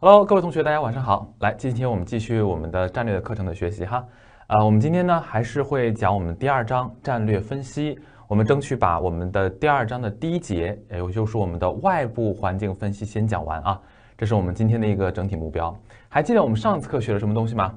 Hello，各位同学，大家晚上好。来，今天我们继续我们的战略的课程的学习哈。啊，我们今天呢还是会讲我们第二章战略分析。我们争取把我们的第二章的第一节，也就是我们的外部环境分析先讲完啊。这是我们今天的一个整体目标。还记得我们上次课学了什么东西吗？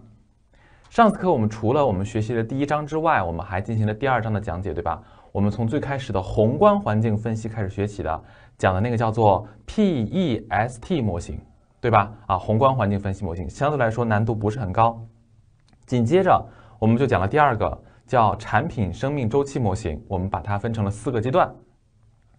上次课我们除了我们学习的第一章之外，我们还进行了第二章的讲解，对吧？我们从最开始的宏观环境分析开始学起的，讲的那个叫做 PEST 模型。对吧？啊，宏观环境分析模型相对来说难度不是很高。紧接着我们就讲了第二个，叫产品生命周期模型。我们把它分成了四个阶段，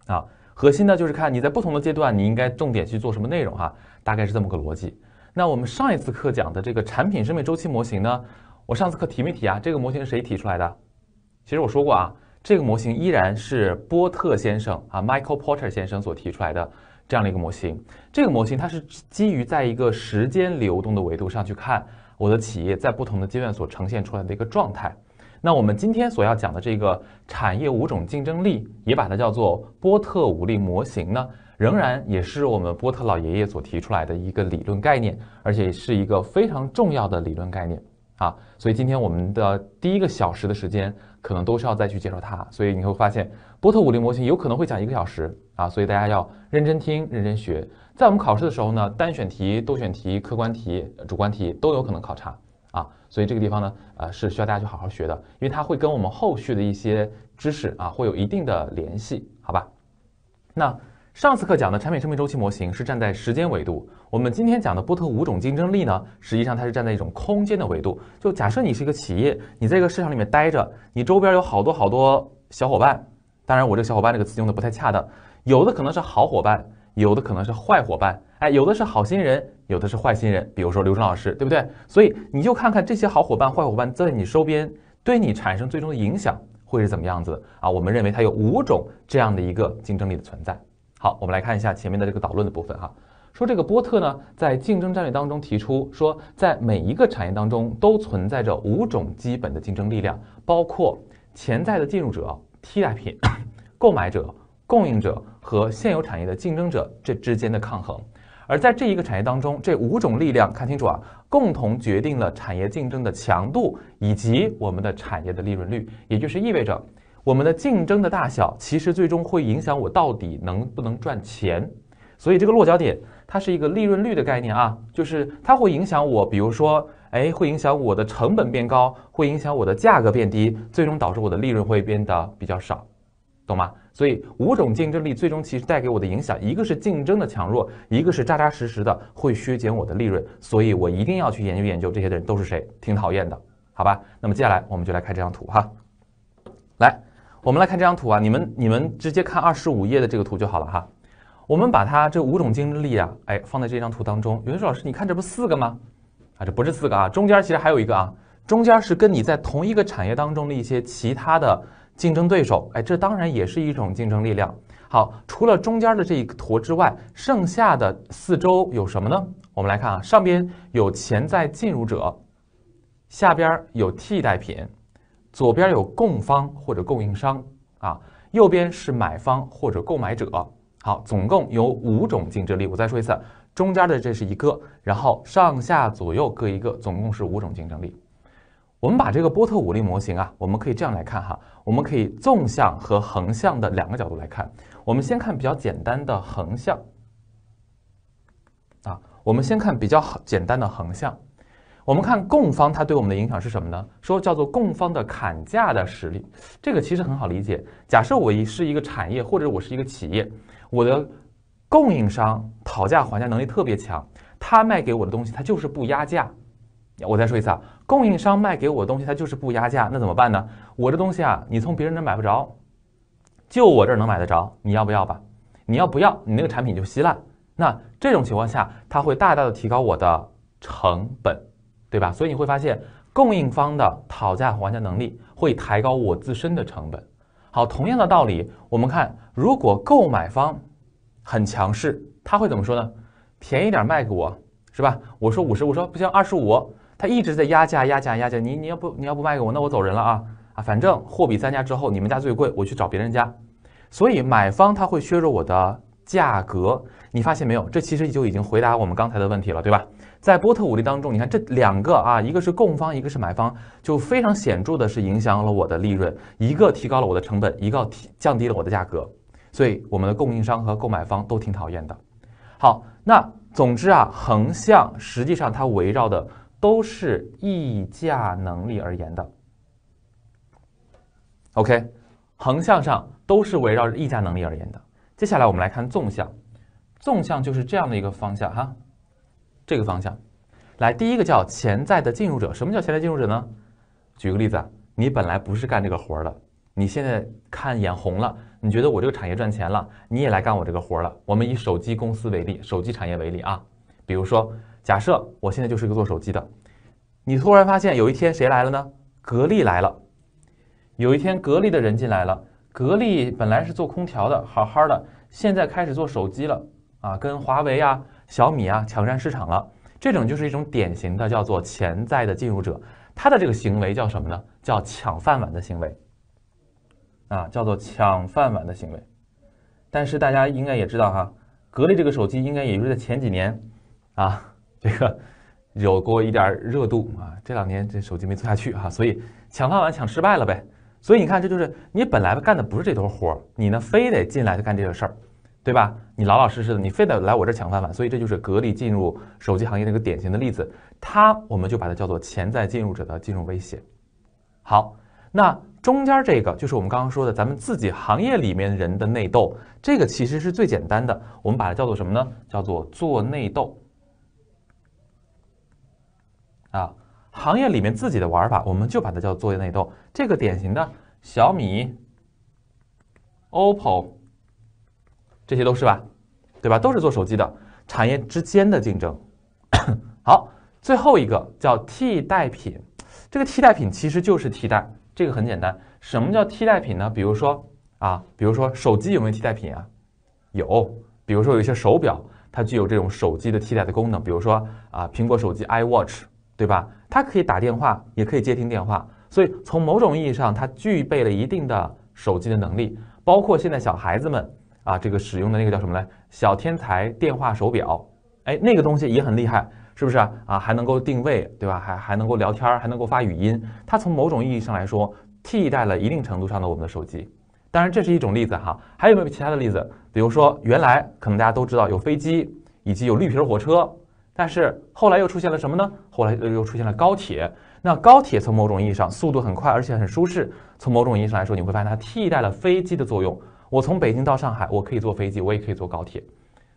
啊，核心呢就是看你在不同的阶段你应该重点去做什么内容哈，大概是这么个逻辑。那我们上一次课讲的这个产品生命周期模型呢，我上次课提没提啊？这个模型是谁提出来的？其实我说过啊，这个模型依然是波特先生啊，Michael Porter 先生所提出来的。这样的一个模型，这个模型它是基于在一个时间流动的维度上去看我的企业在不同的阶段所呈现出来的一个状态。那我们今天所要讲的这个产业五种竞争力，也把它叫做波特五力模型呢，仍然也是我们波特老爷爷所提出来的一个理论概念，而且是一个非常重要的理论概念啊。所以今天我们的第一个小时的时间，可能都是要再去介绍它，所以你会发现。波特五力模型有可能会讲一个小时啊，所以大家要认真听、认真学。在我们考试的时候呢，单选题、多选题、客观题、主观题都有可能考察啊，所以这个地方呢，呃，是需要大家去好好学的，因为它会跟我们后续的一些知识啊，会有一定的联系，好吧？那上次课讲的产品生命周期模型是站在时间维度，我们今天讲的波特五种竞争力呢，实际上它是站在一种空间的维度。就假设你是一个企业，你在这个市场里面待着，你周边有好多好多小伙伴。当然，我这个“小伙伴”这个词用的不太恰当，有的可能是好伙伴，有的可能是坏伙伴，哎，有的是好心人，有的是坏心人。比如说刘春老师，对不对？所以你就看看这些好伙伴、坏伙伴在你周边对你产生最终的影响会是怎么样子的啊？我们认为它有五种这样的一个竞争力的存在。好，我们来看一下前面的这个导论的部分哈，说这个波特呢在竞争战略当中提出说，在每一个产业当中都存在着五种基本的竞争力量，包括潜在的进入者。替代品、购买者、供应者和现有产业的竞争者这之间的抗衡，而在这一个产业当中，这五种力量看清楚啊，共同决定了产业竞争的强度以及我们的产业的利润率，也就是意味着我们的竞争的大小，其实最终会影响我到底能不能赚钱。所以这个落脚点它是一个利润率的概念啊，就是它会影响我，比如说。哎，会影响我的成本变高，会影响我的价格变低，最终导致我的利润会变得比较少，懂吗？所以五种竞争力最终其实带给我的影响，一个是竞争的强弱，一个是扎扎实实的会削减我的利润，所以我一定要去研究研究这些人都是谁，挺讨厌的，好吧？那么接下来我们就来看这张图哈，来，我们来看这张图啊，你们你们直接看二十五页的这个图就好了哈，我们把它这五种竞争力啊，哎，放在这张图当中。有人说老师，你看这不四个吗？这不是四个啊，中间其实还有一个啊，中间是跟你在同一个产业当中的一些其他的竞争对手，哎，这当然也是一种竞争力量。好，除了中间的这一坨之外，剩下的四周有什么呢？我们来看啊，上边有潜在进入者，下边有替代品，左边有供方或者供应商啊，右边是买方或者购买者。好，总共有五种竞争力。我再说一次。中间的这是一个，然后上下左右各一个，总共是五种竞争力。我们把这个波特五力模型啊，我们可以这样来看哈，我们可以纵向和横向的两个角度来看。我们先看比较简单的横向，啊，我们先看比较好简单的横向。我们看供方它对我们的影响是什么呢？说叫做供方的砍价的实力，这个其实很好理解。假设我是一个产业或者我是一个企业，我的。供应商讨价还价能力特别强，他卖给我的东西，他就是不压价。我再说一次啊，供应商卖给我的东西，他就是不压价。那怎么办呢？我这东西啊，你从别人那买不着，就我这儿能买得着。你要不要吧？你要不要？你那个产品就稀烂。那这种情况下，它会大大的提高我的成本，对吧？所以你会发现，供应方的讨价还价能力会抬高我自身的成本。好，同样的道理，我们看如果购买方。很强势，他会怎么说呢？便宜点卖给我，是吧？我说五十，我说不行，二十五。他一直在压价，压价，压价。你你要不你要不卖给我，那我走人了啊啊！反正货比三家之后，你们家最贵，我去找别人家。所以买方他会削弱我的价格，你发现没有？这其实就已经回答我们刚才的问题了，对吧？在波特五力当中，你看这两个啊，一个是供方，一个是买方，就非常显著的是影响了我的利润，一个提高了我的成本，一个提降低了我的价格。所以我们的供应商和购买方都挺讨厌的。好，那总之啊，横向实际上它围绕的都是议价能力而言的。OK，横向上都是围绕着议价能力而言的。接下来我们来看纵向，纵向就是这样的一个方向哈，这个方向。来，第一个叫潜在的进入者。什么叫潜在进入者呢？举个例子，啊，你本来不是干这个活的，你现在看眼红了。你觉得我这个产业赚钱了，你也来干我这个活儿了。我们以手机公司为例，手机产业为例啊。比如说，假设我现在就是一个做手机的，你突然发现有一天谁来了呢？格力来了。有一天格力的人进来了，格力本来是做空调的，好好的，现在开始做手机了啊，跟华为啊、小米啊抢占市场了。这种就是一种典型的叫做潜在的进入者，他的这个行为叫什么呢？叫抢饭碗的行为。啊，叫做抢饭碗的行为，但是大家应该也知道哈，格力这个手机应该也就是在前几年啊，这个有过一点热度啊，这两年这手机没做下去哈，所以抢饭碗抢失败了呗。所以你看，这就是你本来干的不是这头活儿，你呢非得进来干这个事儿，对吧？你老老实实的，你非得来我这抢饭碗，所以这就是格力进入手机行业的一个典型的例子。它我们就把它叫做潜在进入者的进入威胁。好，那。中间这个就是我们刚刚说的，咱们自己行业里面人的内斗，这个其实是最简单的，我们把它叫做什么呢？叫做做内斗啊，行业里面自己的玩法，我们就把它叫做业内斗。这个典型的小米、OPPO，这些都是吧？对吧？都是做手机的，产业之间的竞争。好，最后一个叫替代品，这个替代品其实就是替代。这个很简单，什么叫替代品呢？比如说啊，比如说手机有没有替代品啊？有，比如说有一些手表，它具有这种手机的替代的功能。比如说啊，苹果手机 iWatch，对吧？它可以打电话，也可以接听电话，所以从某种意义上，它具备了一定的手机的能力。包括现在小孩子们啊，这个使用的那个叫什么嘞？小天才电话手表，哎，那个东西也很厉害。是不是啊？还能够定位，对吧？还还能够聊天儿，还能够发语音。它从某种意义上来说，替代了一定程度上的我们的手机。当然，这是一种例子哈。还有没有其他的例子？比如说，原来可能大家都知道有飞机，以及有绿皮火车，但是后来又出现了什么呢？后来又出现了高铁。那高铁从某种意义上，速度很快，而且很舒适。从某种意义上来说，你会发现它替代了飞机的作用。我从北京到上海，我可以坐飞机，我也可以坐高铁。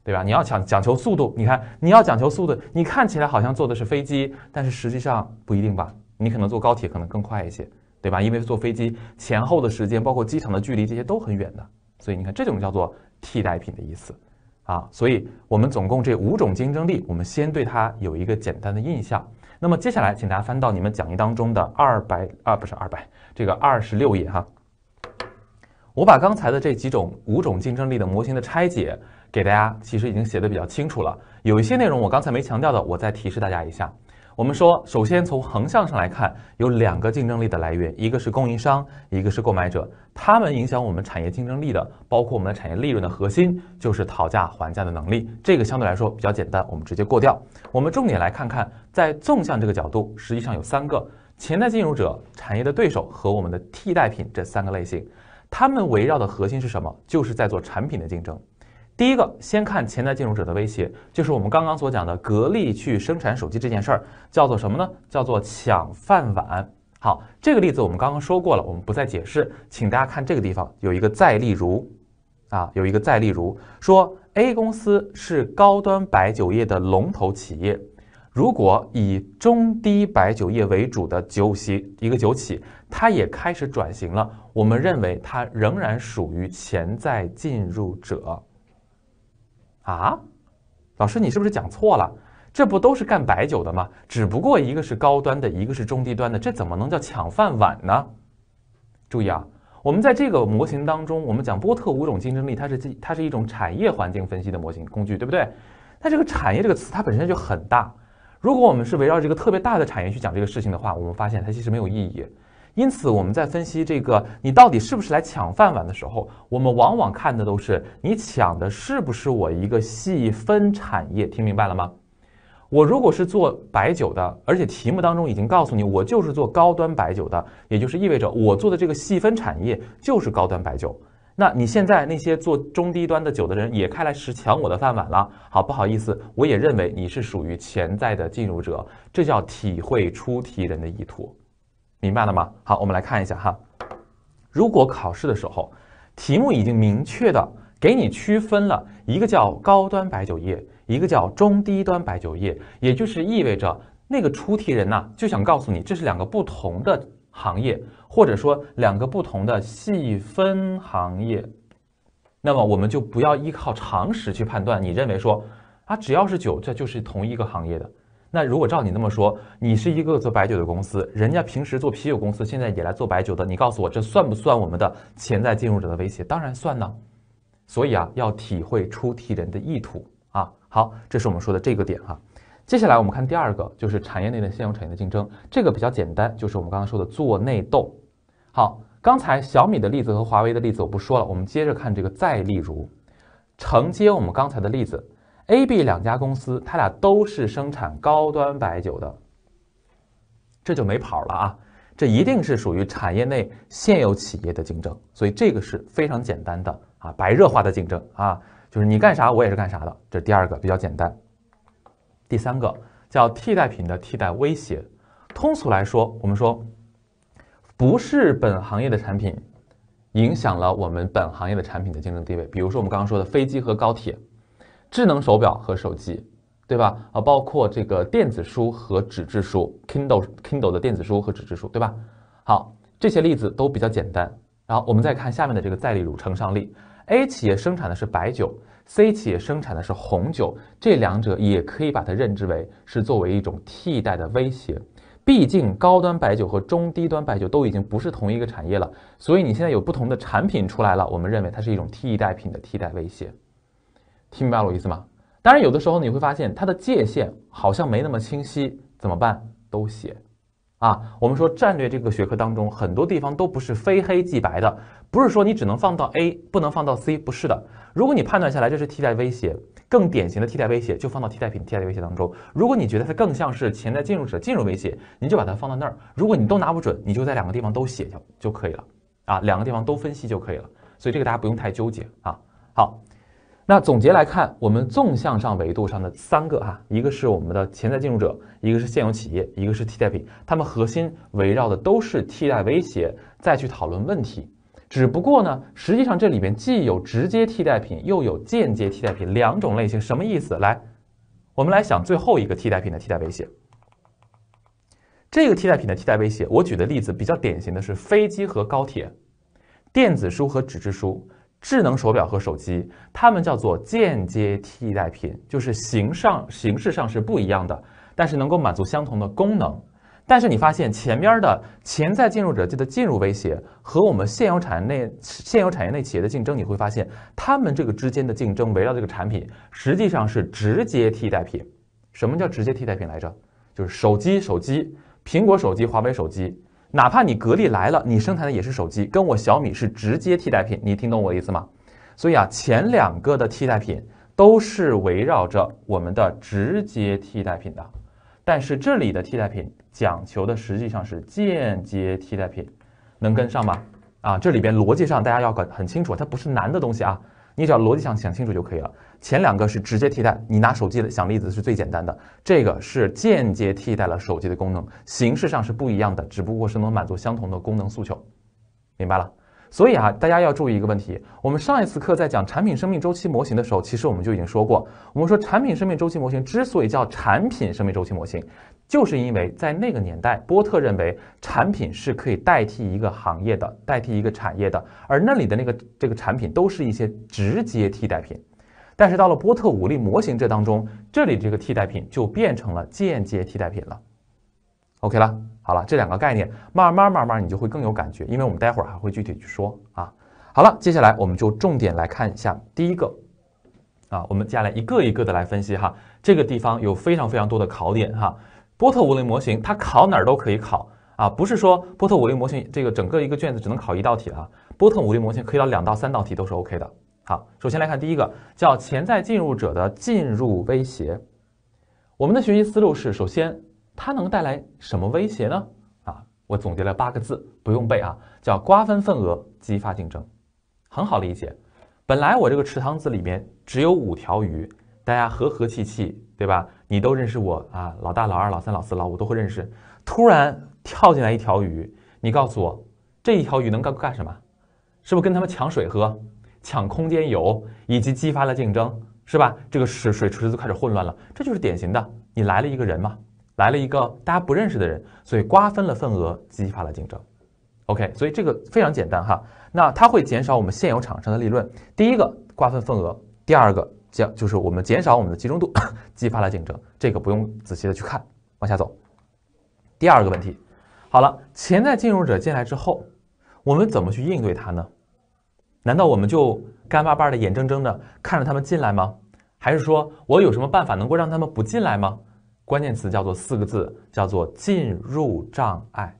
对吧？你要讲讲求速度，你看你要讲求速度，你看起来好像坐的是飞机，但是实际上不一定吧？你可能坐高铁可能更快一些，对吧？因为坐飞机前后的时间，包括机场的距离，这些都很远的。所以你看，这种叫做替代品的意思啊。所以我们总共这五种竞争力，我们先对它有一个简单的印象。那么接下来，请大家翻到你们讲义当中的二百啊，不是二百，这个二十六页哈。我把刚才的这几种五种竞争力的模型的拆解。给大家其实已经写的比较清楚了，有一些内容我刚才没强调的，我再提示大家一下。我们说，首先从横向上来看，有两个竞争力的来源，一个是供应商，一个是购买者。他们影响我们产业竞争力的，包括我们的产业利润的核心，就是讨价还价的能力。这个相对来说比较简单，我们直接过掉。我们重点来看看，在纵向这个角度，实际上有三个潜在进入者、产业的对手和我们的替代品这三个类型。他们围绕的核心是什么？就是在做产品的竞争。第一个，先看潜在进入者的威胁，就是我们刚刚所讲的格力去生产手机这件事儿，叫做什么呢？叫做抢饭碗。好，这个例子我们刚刚说过了，我们不再解释。请大家看这个地方有一个再例如，啊，有一个再例如，说 A 公司是高端白酒业的龙头企业，如果以中低白酒业为主的酒企一个酒企，它也开始转型了，我们认为它仍然属于潜在进入者。啊，老师，你是不是讲错了？这不都是干白酒的吗？只不过一个是高端的，一个是中低端的，这怎么能叫抢饭碗呢？注意啊，我们在这个模型当中，我们讲波特五种竞争力，它是它是一种产业环境分析的模型工具，对不对？那这个产业这个词，它本身就很大。如果我们是围绕这个特别大的产业去讲这个事情的话，我们发现它其实没有意义。因此，我们在分析这个你到底是不是来抢饭碗的时候，我们往往看的都是你抢的是不是我一个细分产业？听明白了吗？我如果是做白酒的，而且题目当中已经告诉你，我就是做高端白酒的，也就是意味着我做的这个细分产业就是高端白酒。那你现在那些做中低端的酒的人也开来是抢我的饭碗了，好不好意思？我也认为你是属于潜在的进入者，这叫体会出题人的意图。明白了吗？好，我们来看一下哈，如果考试的时候题目已经明确的给你区分了一个叫高端白酒业，一个叫中低端白酒业，也就是意味着那个出题人呐就想告诉你，这是两个不同的行业，或者说两个不同的细分行业，那么我们就不要依靠常识去判断，你认为说啊只要是酒，这就是同一个行业的。那如果照你那么说，你是一个做白酒的公司，人家平时做啤酒公司，现在也来做白酒的，你告诉我，这算不算我们的潜在进入者的威胁？当然算呢。所以啊，要体会出题人的意图啊。好，这是我们说的这个点哈。接下来我们看第二个，就是产业内的现有产业的竞争，这个比较简单，就是我们刚刚说的做内斗。好，刚才小米的例子和华为的例子我不说了，我们接着看这个再例如，承接我们刚才的例子。A、B 两家公司，它俩都是生产高端白酒的，这就没跑了啊！这一定是属于产业内现有企业的竞争，所以这个是非常简单的啊，白热化的竞争啊，就是你干啥我也是干啥的。这是第二个，比较简单。第三个叫替代品的替代威胁，通俗来说，我们说不是本行业的产品影响了我们本行业的产品的竞争地位，比如说我们刚刚说的飞机和高铁。智能手表和手机，对吧？啊，包括这个电子书和纸质书，Kindle Kindle 的电子书和纸质书，对吧？好，这些例子都比较简单。然后我们再看下面的这个再例如乘上例，A 企业生产的是白酒，C 企业生产的是红酒，这两者也可以把它认知为是作为一种替代的威胁。毕竟高端白酒和中低端白酒都已经不是同一个产业了，所以你现在有不同的产品出来了，我们认为它是一种替代品的替代威胁。听明白我意思吗？当然，有的时候你会发现它的界限好像没那么清晰，怎么办？都写。啊，我们说战略这个学科当中，很多地方都不是非黑即白的，不是说你只能放到 A，不能放到 C，不是的。如果你判断下来这是替代威胁，更典型的替代威胁就放到替代品替代威胁当中；如果你觉得它更像是潜在进入者进入威胁，你就把它放到那儿。如果你都拿不准，你就在两个地方都写就就可以了。啊，两个地方都分析就可以了。所以这个大家不用太纠结啊。好。那总结来看，我们纵向上维度上的三个哈，一个是我们的潜在进入者，一个是现有企业，一个是替代品。它们核心围绕的都是替代威胁，再去讨论问题。只不过呢，实际上这里面既有直接替代品，又有间接替代品两种类型。什么意思？来，我们来想最后一个替代品的替代威胁。这个替代品的替代威胁，我举的例子比较典型的是飞机和高铁，电子书和纸质书。智能手表和手机，它们叫做间接替代品，就是形上形式上是不一样的，但是能够满足相同的功能。但是你发现前边的潜在进入者，记得进入威胁和我们现有产业内现有产业内企业的竞争，你会发现他们这个之间的竞争围绕这个产品，实际上是直接替代品。什么叫直接替代品来着？就是手机，手机，苹果手机，华为手机。哪怕你格力来了，你生产的也是手机，跟我小米是直接替代品，你听懂我的意思吗？所以啊，前两个的替代品都是围绕着我们的直接替代品的，但是这里的替代品讲求的实际上是间接替代品，能跟上吗？啊，这里边逻辑上大家要搞很清楚，它不是难的东西啊。你只要逻辑上想清楚就可以了。前两个是直接替代，你拿手机的想例子是最简单的。这个是间接替代了手机的功能，形式上是不一样的，只不过是能满足相同的功能诉求。明白了。所以啊，大家要注意一个问题。我们上一次课在讲产品生命周期模型的时候，其实我们就已经说过，我们说产品生命周期模型之所以叫产品生命周期模型。就是因为在那个年代，波特认为产品是可以代替一个行业的、代替一个产业的，而那里的那个这个产品都是一些直接替代品。但是到了波特五力模型这当中，这里这个替代品就变成了间接替代品了。OK 了，好了，这两个概念慢慢慢慢你就会更有感觉，因为我们待会儿还会具体去说啊。好了，接下来我们就重点来看一下第一个啊，我们接下来一个一个的来分析哈，这个地方有非常非常多的考点哈。波特五类模型，它考哪儿都可以考啊，不是说波特五类模型这个整个一个卷子只能考一道题啊，波特五类模型可以考两到三道题都是 O K 的。好，首先来看第一个，叫潜在进入者的进入威胁。我们的学习思路是，首先它能带来什么威胁呢？啊，我总结了八个字，不用背啊，叫瓜分份额、激发竞争，很好理解。本来我这个池塘子里面只有五条鱼。大家和和气气，对吧？你都认识我啊，老大、老二、老三、老四、老五都会认识。突然跳进来一条鱼，你告诉我这一条鱼能干干什么？是不是跟他们抢水喝、抢空间游，以及激发了竞争，是吧？这个水水池子开始混乱了。这就是典型的，你来了一个人嘛，来了一个大家不认识的人，所以瓜分了份额，激发了竞争。OK，所以这个非常简单哈。那它会减少我们现有厂商的利润。第一个瓜分份额，第二个。就就是我们减少我们的集中度，激发了竞争，这个不用仔细的去看，往下走。第二个问题，好了，潜在进入者进来之后，我们怎么去应对他呢？难道我们就干巴巴的、眼睁睁的看着他们进来吗？还是说我有什么办法能够让他们不进来吗？关键词叫做四个字，叫做进入障碍。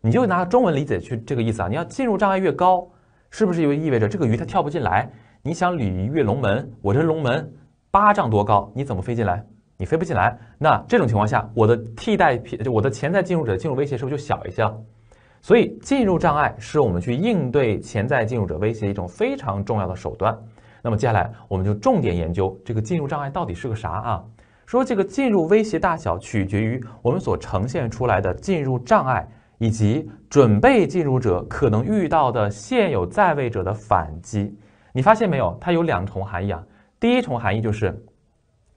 你就拿中文理解去这个意思啊，你要进入障碍越高，是不是就意味着这个鱼它跳不进来？你想鲤鱼跃龙门，我这龙门八丈多高，你怎么飞进来？你飞不进来。那这种情况下，我的替代品，我的潜在进入者进入威胁是不是就小一些了？所以，进入障碍是我们去应对潜在进入者威胁一种非常重要的手段。那么接下来，我们就重点研究这个进入障碍到底是个啥啊？说这个进入威胁大小取决于我们所呈现出来的进入障碍，以及准备进入者可能遇到的现有在位者的反击。你发现没有？它有两重含义啊。第一重含义就是，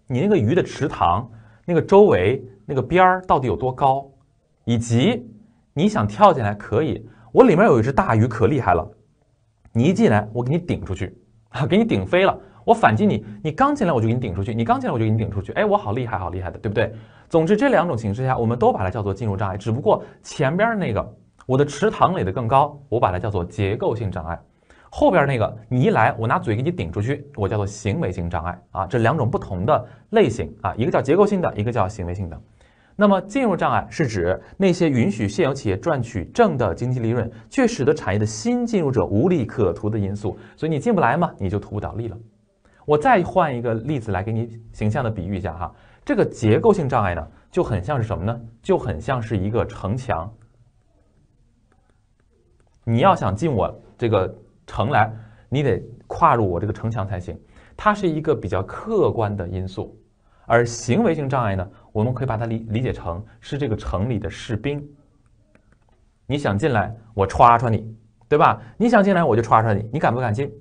你那个鱼的池塘那个周围那个边儿到底有多高，以及你想跳进来可以，我里面有一只大鱼可厉害了，你一进来我给你顶出去啊，给你顶飞了，我反击你，你刚进来我就给你顶出去，你刚进来我就给你顶出去，哎，我好厉害，好厉害的，对不对？总之这两种形式下，我们都把它叫做进入障碍，只不过前边那个我的池塘垒的更高，我把它叫做结构性障碍。后边那个，你一来，我拿嘴给你顶出去，我叫做行为性障碍啊。这两种不同的类型啊，一个叫结构性的，一个叫行为性的。那么进入障碍是指那些允许现有企业赚取正的经济利润，却使得产业的新进入者无利可图的因素。所以你进不来嘛，你就图不倒利了。我再换一个例子来给你形象的比喻一下哈，这个结构性障碍呢，就很像是什么呢？就很像是一个城墙。你要想进我这个。城来，你得跨入我这个城墙才行。它是一个比较客观的因素，而行为性障碍呢，我们可以把它理理解成是这个城里的士兵。你想进来，我歘歘你，对吧？你想进来，我就歘歘你，你敢不敢进？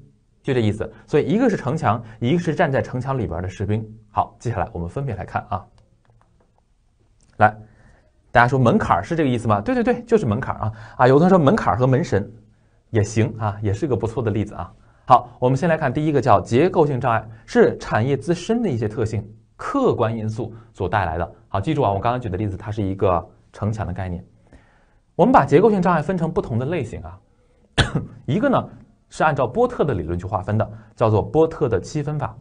就这意思。所以一个是城墙，一个是站在城墙里边的士兵。好，接下来我们分别来看啊。来，大家说门槛是这个意思吗？对对对，就是门槛啊啊！有同学说门槛和门神。也行啊，也是个不错的例子啊。好，我们先来看第一个，叫结构性障碍，是产业自身的一些特性、客观因素所带来的。好，记住啊，我刚刚举的例子，它是一个城墙的概念。我们把结构性障碍分成不同的类型啊，一个呢是按照波特的理论去划分的，叫做波特的七分法。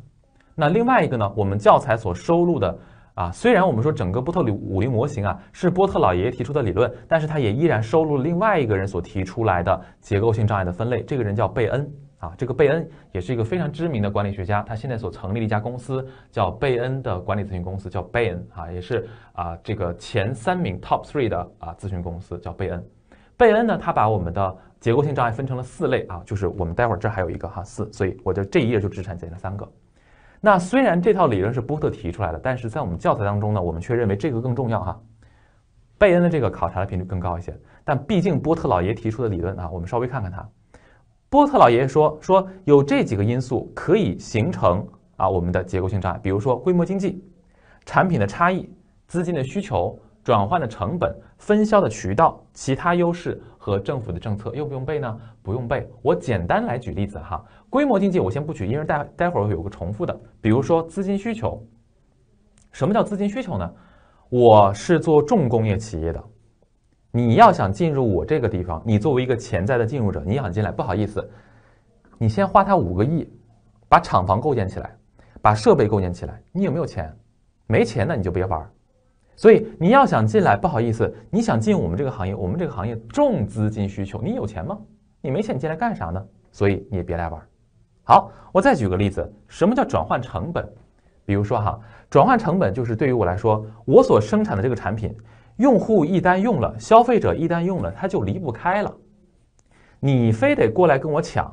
那另外一个呢，我们教材所收录的。啊，虽然我们说整个波特里五零模型啊是波特老爷爷提出的理论，但是他也依然收录了另外一个人所提出来的结构性障碍的分类。这个人叫贝恩啊，这个贝恩也是一个非常知名的管理学家。他现在所成立的一家公司，叫贝恩的管理咨询公司，叫贝恩啊，也是啊这个前三名 Top Three 的啊咨询公司，叫贝恩。贝恩呢，他把我们的结构性障碍分成了四类啊，就是我们待会儿这还有一个哈四，所以我就这一页就只产现了三个。那虽然这套理论是波特提出来的，但是在我们教材当中呢，我们却认为这个更重要哈。贝恩的这个考察的频率更高一些，但毕竟波特老爷提出的理论啊，我们稍微看看他。波特老爷说说有这几个因素可以形成啊我们的结构性障碍，比如说规模经济、产品的差异、资金的需求、转换的成本、分销的渠道、其他优势和政府的政策。又不用背呢，不用背，我简单来举例子哈。规模经济我先不举，因为待待会儿有个重复的。比如说资金需求，什么叫资金需求呢？我是做重工业企业的，你要想进入我这个地方，你作为一个潜在的进入者，你想进来，不好意思，你先花他五个亿，把厂房构建起来，把设备构建起来，你有没有钱？没钱呢你就别玩。所以你要想进来，不好意思，你想进我们这个行业，我们这个行业重资金需求，你有钱吗？你没钱你进来干啥呢？所以你也别来玩。好，我再举个例子，什么叫转换成本？比如说哈，转换成本就是对于我来说，我所生产的这个产品，用户一旦用了，消费者一旦用了，他就离不开了。你非得过来跟我抢，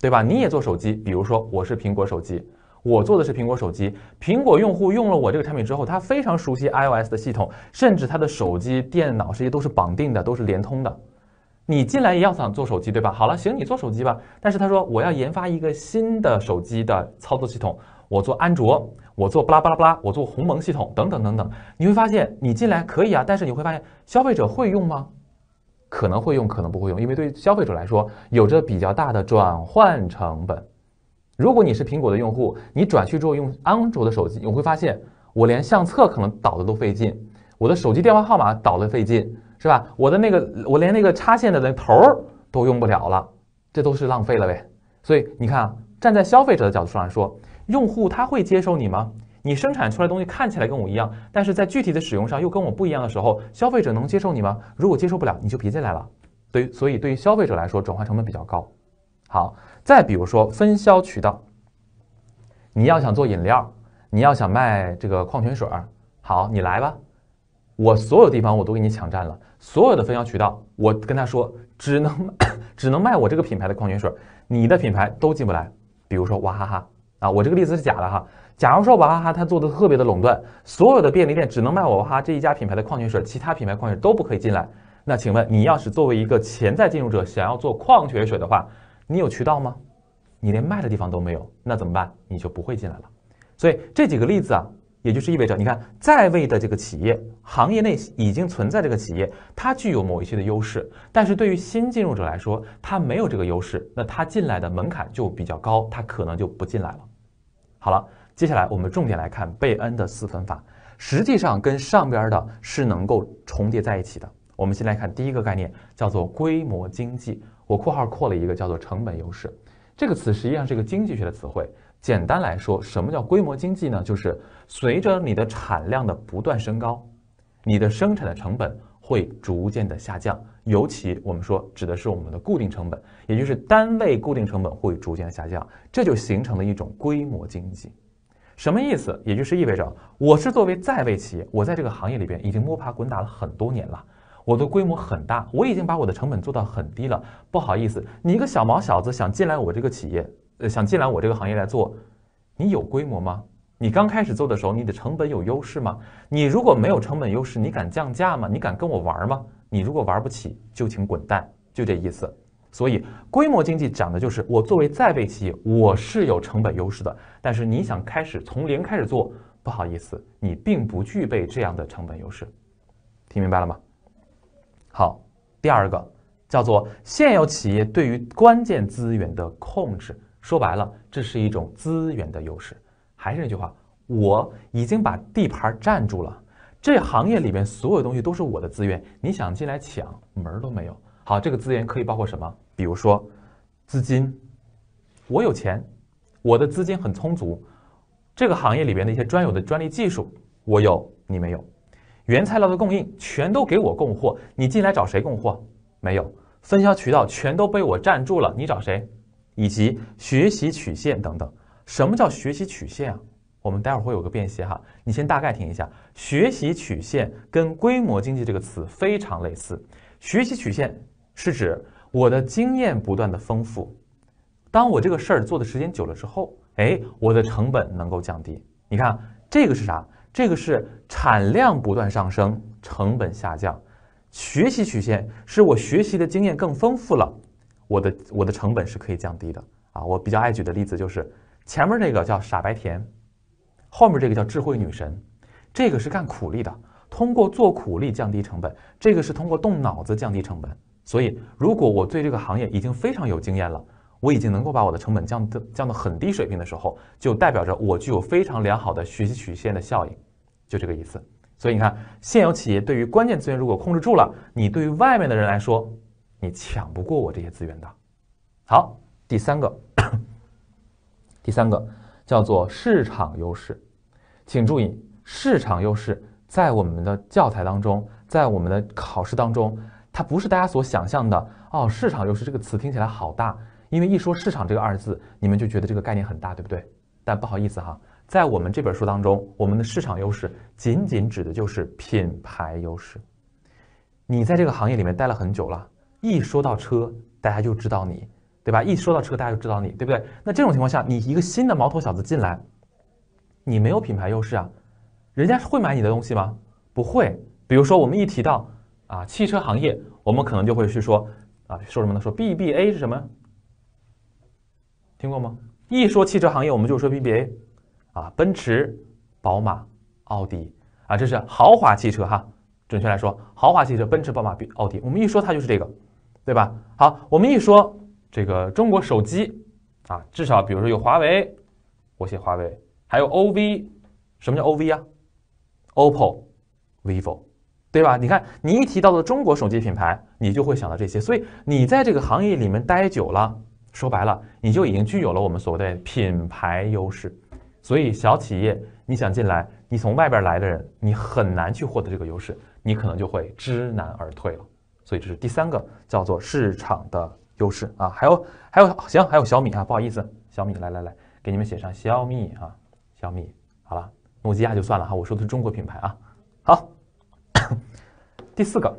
对吧？你也做手机，比如说我是苹果手机，我做的是苹果手机，苹果用户用了我这个产品之后，他非常熟悉 iOS 的系统，甚至他的手机、电脑这些都是绑定的，都是连通的。你进来也要想做手机，对吧？好了，行，你做手机吧。但是他说我要研发一个新的手机的操作系统，我做安卓，我做巴拉巴拉巴拉，我做鸿蒙系统，等等等等。你会发现你进来可以啊，但是你会发现消费者会用吗？可能会用，可能不会用，因为对于消费者来说有着比较大的转换成本。如果你是苹果的用户，你转去之后用安卓的手机，你会发现我连相册可能导的都费劲，我的手机电话号码导的费劲。是吧？我的那个，我连那个插线的那头儿都用不了了，这都是浪费了呗。所以你看啊，站在消费者的角度上来说，用户他会接受你吗？你生产出来东西看起来跟我一样，但是在具体的使用上又跟我不一样的时候，消费者能接受你吗？如果接受不了，你就别进来了。对，所以对于消费者来说，转化成本比较高。好，再比如说分销渠道，你要想做饮料，你要想卖这个矿泉水儿，好，你来吧，我所有地方我都给你抢占了。所有的分销渠道，我跟他说，只能，只能卖我这个品牌的矿泉水，你的品牌都进不来。比如说娃哈哈啊，我这个例子是假的哈。假如说娃哈哈他做的特别的垄断，所有的便利店只能卖我娃哈哈这一家品牌的矿泉水，其他品牌矿泉水都不可以进来。那请问你要是作为一个潜在进入者，想要做矿泉水的话，你有渠道吗？你连卖的地方都没有，那怎么办？你就不会进来了。所以这几个例子啊。也就是意味着，你看在位的这个企业，行业内已经存在这个企业，它具有某一些的优势，但是对于新进入者来说，它没有这个优势，那它进来的门槛就比较高，它可能就不进来了。好了，接下来我们重点来看贝恩的四分法，实际上跟上边的是能够重叠在一起的。我们先来看第一个概念，叫做规模经济，我括号括了一个叫做成本优势，这个词实际上是一个经济学的词汇。简单来说，什么叫规模经济呢？就是随着你的产量的不断升高，你的生产的成本会逐渐的下降，尤其我们说指的是我们的固定成本，也就是单位固定成本会逐渐下降，这就形成了一种规模经济。什么意思？也就是意味着，我是作为在位企业，我在这个行业里边已经摸爬滚打了很多年了，我的规模很大，我已经把我的成本做到很低了。不好意思，你一个小毛小子想进来我这个企业。呃，想进来我这个行业来做，你有规模吗？你刚开始做的时候，你的成本有优势吗？你如果没有成本优势，你敢降价吗？你敢跟我玩吗？你如果玩不起，就请滚蛋，就这意思。所以，规模经济讲的就是，我作为在位企业，我是有成本优势的。但是，你想开始从零开始做，不好意思，你并不具备这样的成本优势。听明白了吗？好，第二个叫做现有企业对于关键资源的控制。说白了，这是一种资源的优势。还是那句话，我已经把地盘占住了，这行业里面所有东西都是我的资源，你想进来抢门儿都没有。好，这个资源可以包括什么？比如说，资金，我有钱，我的资金很充足。这个行业里边的一些专有的专利技术，我有你没有。原材料的供应全都给我供货，你进来找谁供货？没有。分销渠道全都被我占住了，你找谁？以及学习曲线等等，什么叫学习曲线啊？我们待会儿会有个辨析哈，你先大概听一下。学习曲线跟规模经济这个词非常类似。学习曲线是指我的经验不断的丰富，当我这个事儿做的时间久了之后，哎，我的成本能够降低。你看这个是啥？这个是产量不断上升，成本下降。学习曲线是我学习的经验更丰富了。我的我的成本是可以降低的啊！我比较爱举的例子就是，前面这个叫傻白甜，后面这个叫智慧女神，这个是干苦力的，通过做苦力降低成本；这个是通过动脑子降低成本。所以，如果我对这个行业已经非常有经验了，我已经能够把我的成本降的降到很低水平的时候，就代表着我具有非常良好的学习曲线的效应，就这个意思。所以你看，现有企业对于关键资源如果控制住了，你对于外面的人来说。你抢不过我这些资源的。好，第三个，第三个叫做市场优势，请注意，市场优势在我们的教材当中，在我们的考试当中，它不是大家所想象的哦。市场优势这个词听起来好大，因为一说市场这个二字，你们就觉得这个概念很大，对不对？但不好意思哈，在我们这本书当中，我们的市场优势仅仅指的就是品牌优势。你在这个行业里面待了很久了。一说到车，大家就知道你，对吧？一说到车，大家就知道你，对不对？那这种情况下，你一个新的毛头小子进来，你没有品牌优势啊，人家会买你的东西吗？不会。比如说，我们一提到啊汽车行业，我们可能就会去说啊说什么？呢？说 BBA 是什么？听过吗？一说汽车行业，我们就说 BBA 啊，奔驰、宝马、奥迪啊，这是豪华汽车哈。准确来说，豪华汽车，奔驰、宝马、奥迪，我们一说它就是这个。对吧？好，我们一说这个中国手机啊，至少比如说有华为，我写华为，还有 OV，什么叫 OV 啊？OPPO、VIVO，对吧？你看你一提到的中国手机品牌，你就会想到这些。所以你在这个行业里面待久了，说白了，你就已经具有了我们所谓的品牌优势。所以小企业你想进来，你从外边来的人，你很难去获得这个优势，你可能就会知难而退了。所以这是第三个，叫做市场的优势啊，还有还有行，还有小米啊，不好意思，小米来来来，给你们写上小米啊，小米好了，诺基亚就算了哈，我说的是中国品牌啊。好，第四个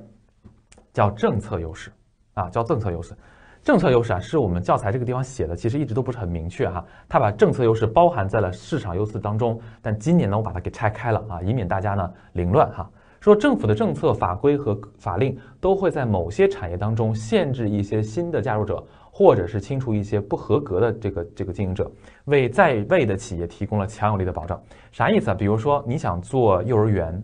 叫政策优势啊，叫政策优势，政策优势啊是我们教材这个地方写的，其实一直都不是很明确哈，它把政策优势包含在了市场优势当中，但今年呢我把它给拆开了啊，以免大家呢凌乱哈。说政府的政策、法规和法令都会在某些产业当中限制一些新的加入者，或者是清除一些不合格的这个这个经营者，为在位的企业提供了强有力的保障。啥意思？啊？比如说你想做幼儿园，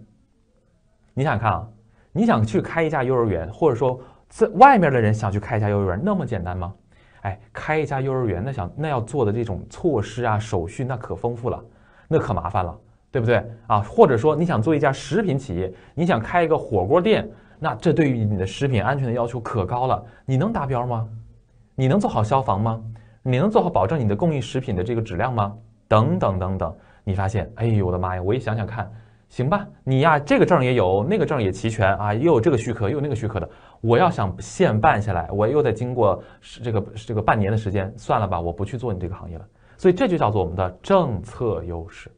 你想想看啊，你想去开一家幼儿园，或者说在外面的人想去开一家幼儿园，那么简单吗？哎，开一家幼儿园，那想那要做的这种措施啊、手续那可丰富了，那可麻烦了。对不对啊？或者说你想做一家食品企业，你想开一个火锅店，那这对于你的食品安全的要求可高了。你能达标吗？你能做好消防吗？你能做好保证你的供应食品的这个质量吗？等等等等，你发现，哎呦我的妈呀！我一想想看，行吧，你呀这个证也有，那个证也齐全啊，又有这个许可，又有那个许可的。我要想现办下来，我又得经过是这个这个半年的时间。算了吧，我不去做你这个行业了。所以这就叫做我们的政策优势。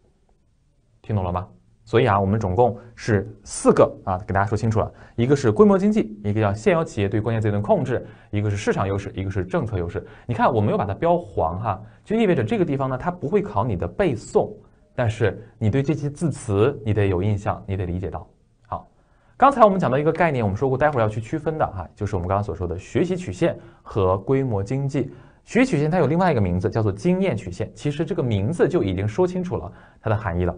听懂了吗？所以啊，我们总共是四个啊，给大家说清楚了。一个是规模经济，一个叫现有企业对关键资源的控制，一个是市场优势，一个是政策优势。你看，我没有把它标黄哈，就意味着这个地方呢，它不会考你的背诵，但是你对这些字词，你得有印象，你得理解到。好，刚才我们讲到一个概念，我们说过，待会儿要去区分的哈，就是我们刚刚所说的学习曲线和规模经济。学习曲线它有另外一个名字，叫做经验曲线。其实这个名字就已经说清楚了它的含义了。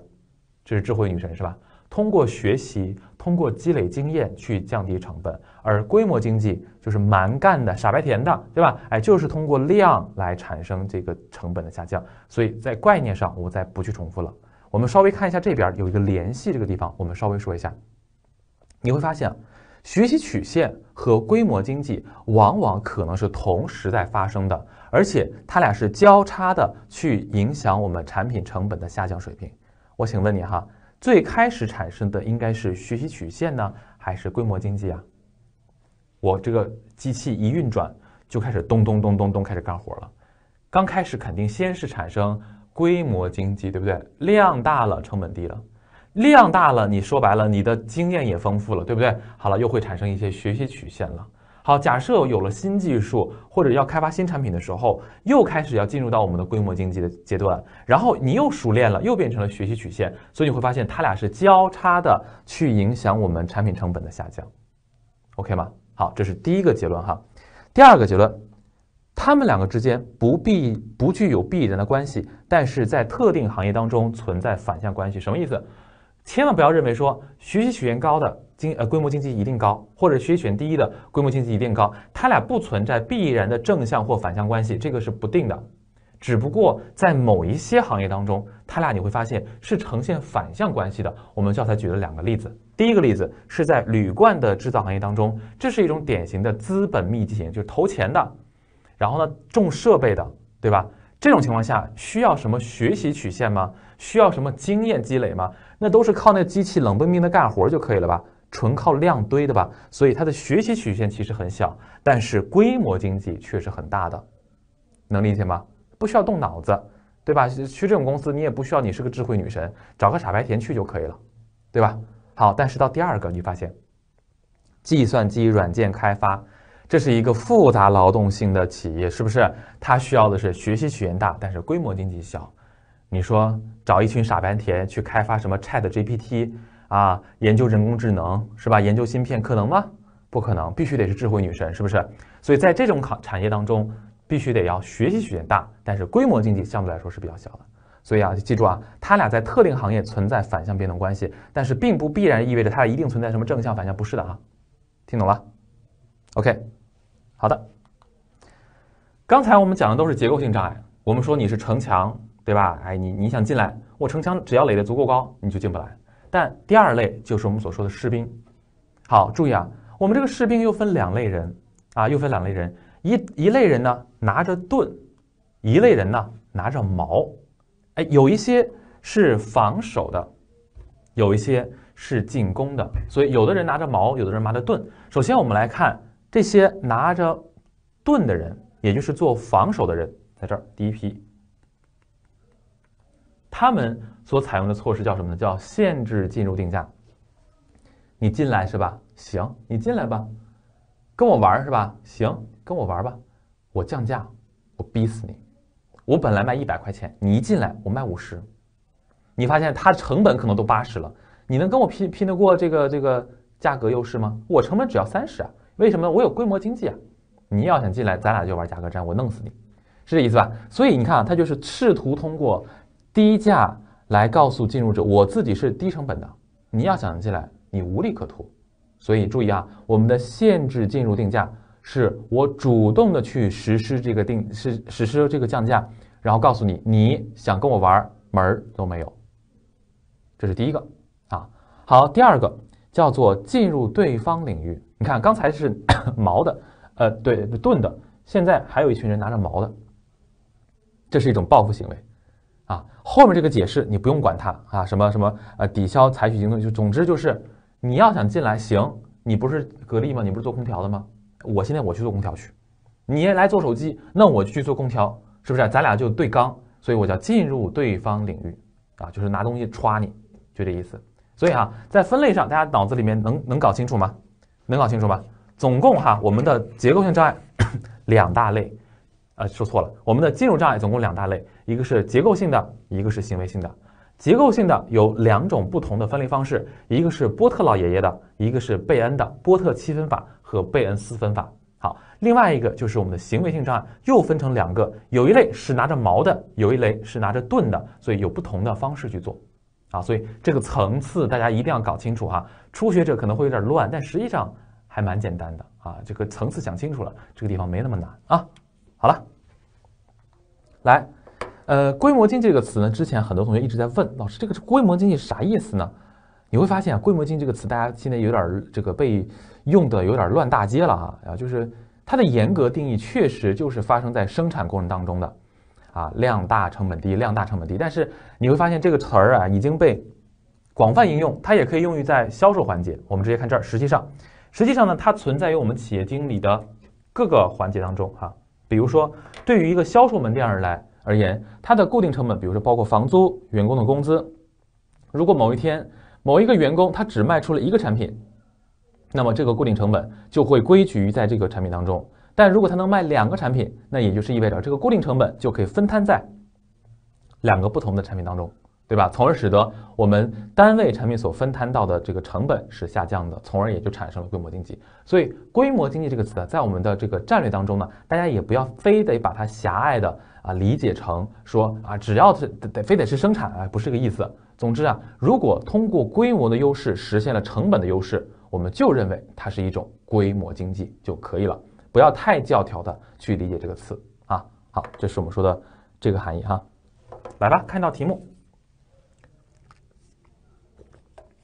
这是智慧女神是吧？通过学习，通过积累经验去降低成本，而规模经济就是蛮干的、傻白甜的，对吧？哎，就是通过量来产生这个成本的下降。所以在概念上，我再不去重复了。我们稍微看一下这边有一个联系这个地方，我们稍微说一下，你会发现学习曲线和规模经济往往可能是同时在发生的，而且它俩是交叉的去影响我们产品成本的下降水平。我请问你哈，最开始产生的应该是学习曲线呢，还是规模经济啊？我这个机器一运转就开始咚咚咚咚咚开始干活了，刚开始肯定先是产生规模经济，对不对？量大了，成本低了，量大了，你说白了，你的经验也丰富了，对不对？好了，又会产生一些学习曲线了。好，假设有了新技术或者要开发新产品的时候，又开始要进入到我们的规模经济的阶段，然后你又熟练了，又变成了学习曲线，所以你会发现它俩是交叉的，去影响我们产品成本的下降，OK 吗？好，这是第一个结论哈。第二个结论，它们两个之间不必不具有必然的关系，但是在特定行业当中存在反向关系，什么意思？千万不要认为说学习曲线高的经呃规模经济一定高，或者学习曲线低的规模经济一定高，它俩不存在必然的正向或反向关系，这个是不定的。只不过在某一些行业当中，它俩你会发现是呈现反向关系的。我们教材举了两个例子，第一个例子是在铝罐的制造行业当中，这是一种典型的资本密集型，就是投钱的，然后呢重设备的，对吧？这种情况下需要什么学习曲线吗？需要什么经验积累吗？那都是靠那机器冷冰冰的干活儿就可以了吧？纯靠量堆的吧？所以它的学习曲线其实很小，但是规模经济却是很大的，能理解吗？不需要动脑子，对吧？去这种公司你也不需要你是个智慧女神，找个傻白甜去就可以了，对吧？好，但是到第二个你发现，计算机软件开发，这是一个复杂劳动性的企业，是不是？它需要的是学习曲线大，但是规模经济小。你说找一群傻白甜去开发什么 Chat GPT 啊？研究人工智能是吧？研究芯片可能吗？不可能，必须得是智慧女神，是不是？所以在这种考产业当中，必须得要学习曲线大，但是规模经济相对来说是比较小的。所以啊，记住啊，它俩在特定行业存在反向变动关系，但是并不必然意味着它俩一定存在什么正向、反向，不是的啊。听懂了？OK，好的。刚才我们讲的都是结构性障碍，我们说你是城墙。对吧？哎，你你想进来，我城墙只要垒得足够高，你就进不来。但第二类就是我们所说的士兵。好，注意啊，我们这个士兵又分两类人啊，又分两类人。一一类人呢拿着盾，一类人呢拿着矛。哎，有一些是防守的，有一些是进攻的。所以，有的人拿着矛，有的人拿着盾。首先，我们来看这些拿着盾的人，也就是做防守的人，在这儿第一批。他们所采用的措施叫什么呢？叫限制进入定价。你进来是吧？行，你进来吧，跟我玩是吧？行，跟我玩吧。我降价，我逼死你。我本来卖一百块钱，你一进来我卖五十。你发现它成本可能都八十了，你能跟我拼拼得过这个这个价格优势吗？我成本只要三十啊，为什么？我有规模经济啊。你要想进来，咱俩就玩价格战，我弄死你，是这意思吧？所以你看，啊，他就是试图通过。低价来告诉进入者，我自己是低成本的，你要想进来，你无利可图。所以注意啊，我们的限制进入定价是我主动的去实施这个定，是实施这个降价，然后告诉你，你想跟我玩，门儿都没有。这是第一个啊。好，第二个叫做进入对方领域。你看刚才是 毛的，呃，对，钝的，现在还有一群人拿着毛的，这是一种报复行为。啊，后面这个解释你不用管它啊，什么什么呃，抵消、采取行动，就总之就是你要想进来行，你不是格力吗？你不是做空调的吗？我现在我去做空调去，你也来做手机，那我去做空调，是不是？咱俩就对刚，所以我叫进入对方领域啊，就是拿东西歘，你，就这意思。所以啊，在分类上，大家脑子里面能能搞清楚吗？能搞清楚吗？总共哈，我们的结构性障碍 两大类。呃，说错了。我们的金入障碍总共两大类，一个是结构性的，一个是行为性的。结构性的有两种不同的分类方式，一个是波特老爷爷的，一个是贝恩的波特七分法和贝恩四分法。好，另外一个就是我们的行为性障碍又分成两个，有一类是拿着矛的，有一类是拿着盾的，所以有不同的方式去做。啊，所以这个层次大家一定要搞清楚哈。初学者可能会有点乱，但实际上还蛮简单的啊。这个层次想清楚了，这个地方没那么难啊。好了。来，呃，规模经济这个词呢，之前很多同学一直在问老师，这个规模经济是啥意思呢？你会发现啊，规模经济这个词，大家现在有点这个被用的有点乱大街了哈、啊，就是它的严格定义确实就是发生在生产过程当中的，啊，量大成本低，量大成本低。但是你会发现这个词儿啊已经被广泛应用，它也可以用于在销售环节。我们直接看这儿，实际上，实际上呢，它存在于我们企业经理的各个环节当中哈。比如说，对于一个销售门店而来而言，它的固定成本，比如说包括房租、员工的工资。如果某一天某一个员工他只卖出了一个产品，那么这个固定成本就会归集于在这个产品当中。但如果他能卖两个产品，那也就是意味着这个固定成本就可以分摊在两个不同的产品当中。对吧？从而使得我们单位产品所分摊到的这个成本是下降的，从而也就产生了规模经济。所以“规模经济”这个词呢，在我们的这个战略当中呢，大家也不要非得把它狭隘的啊理解成说啊，只要是得得非得是生产啊，不是个意思。总之啊，如果通过规模的优势实现了成本的优势，我们就认为它是一种规模经济就可以了，不要太教条的去理解这个词啊。好，这是我们说的这个含义哈。来吧，看一道题目。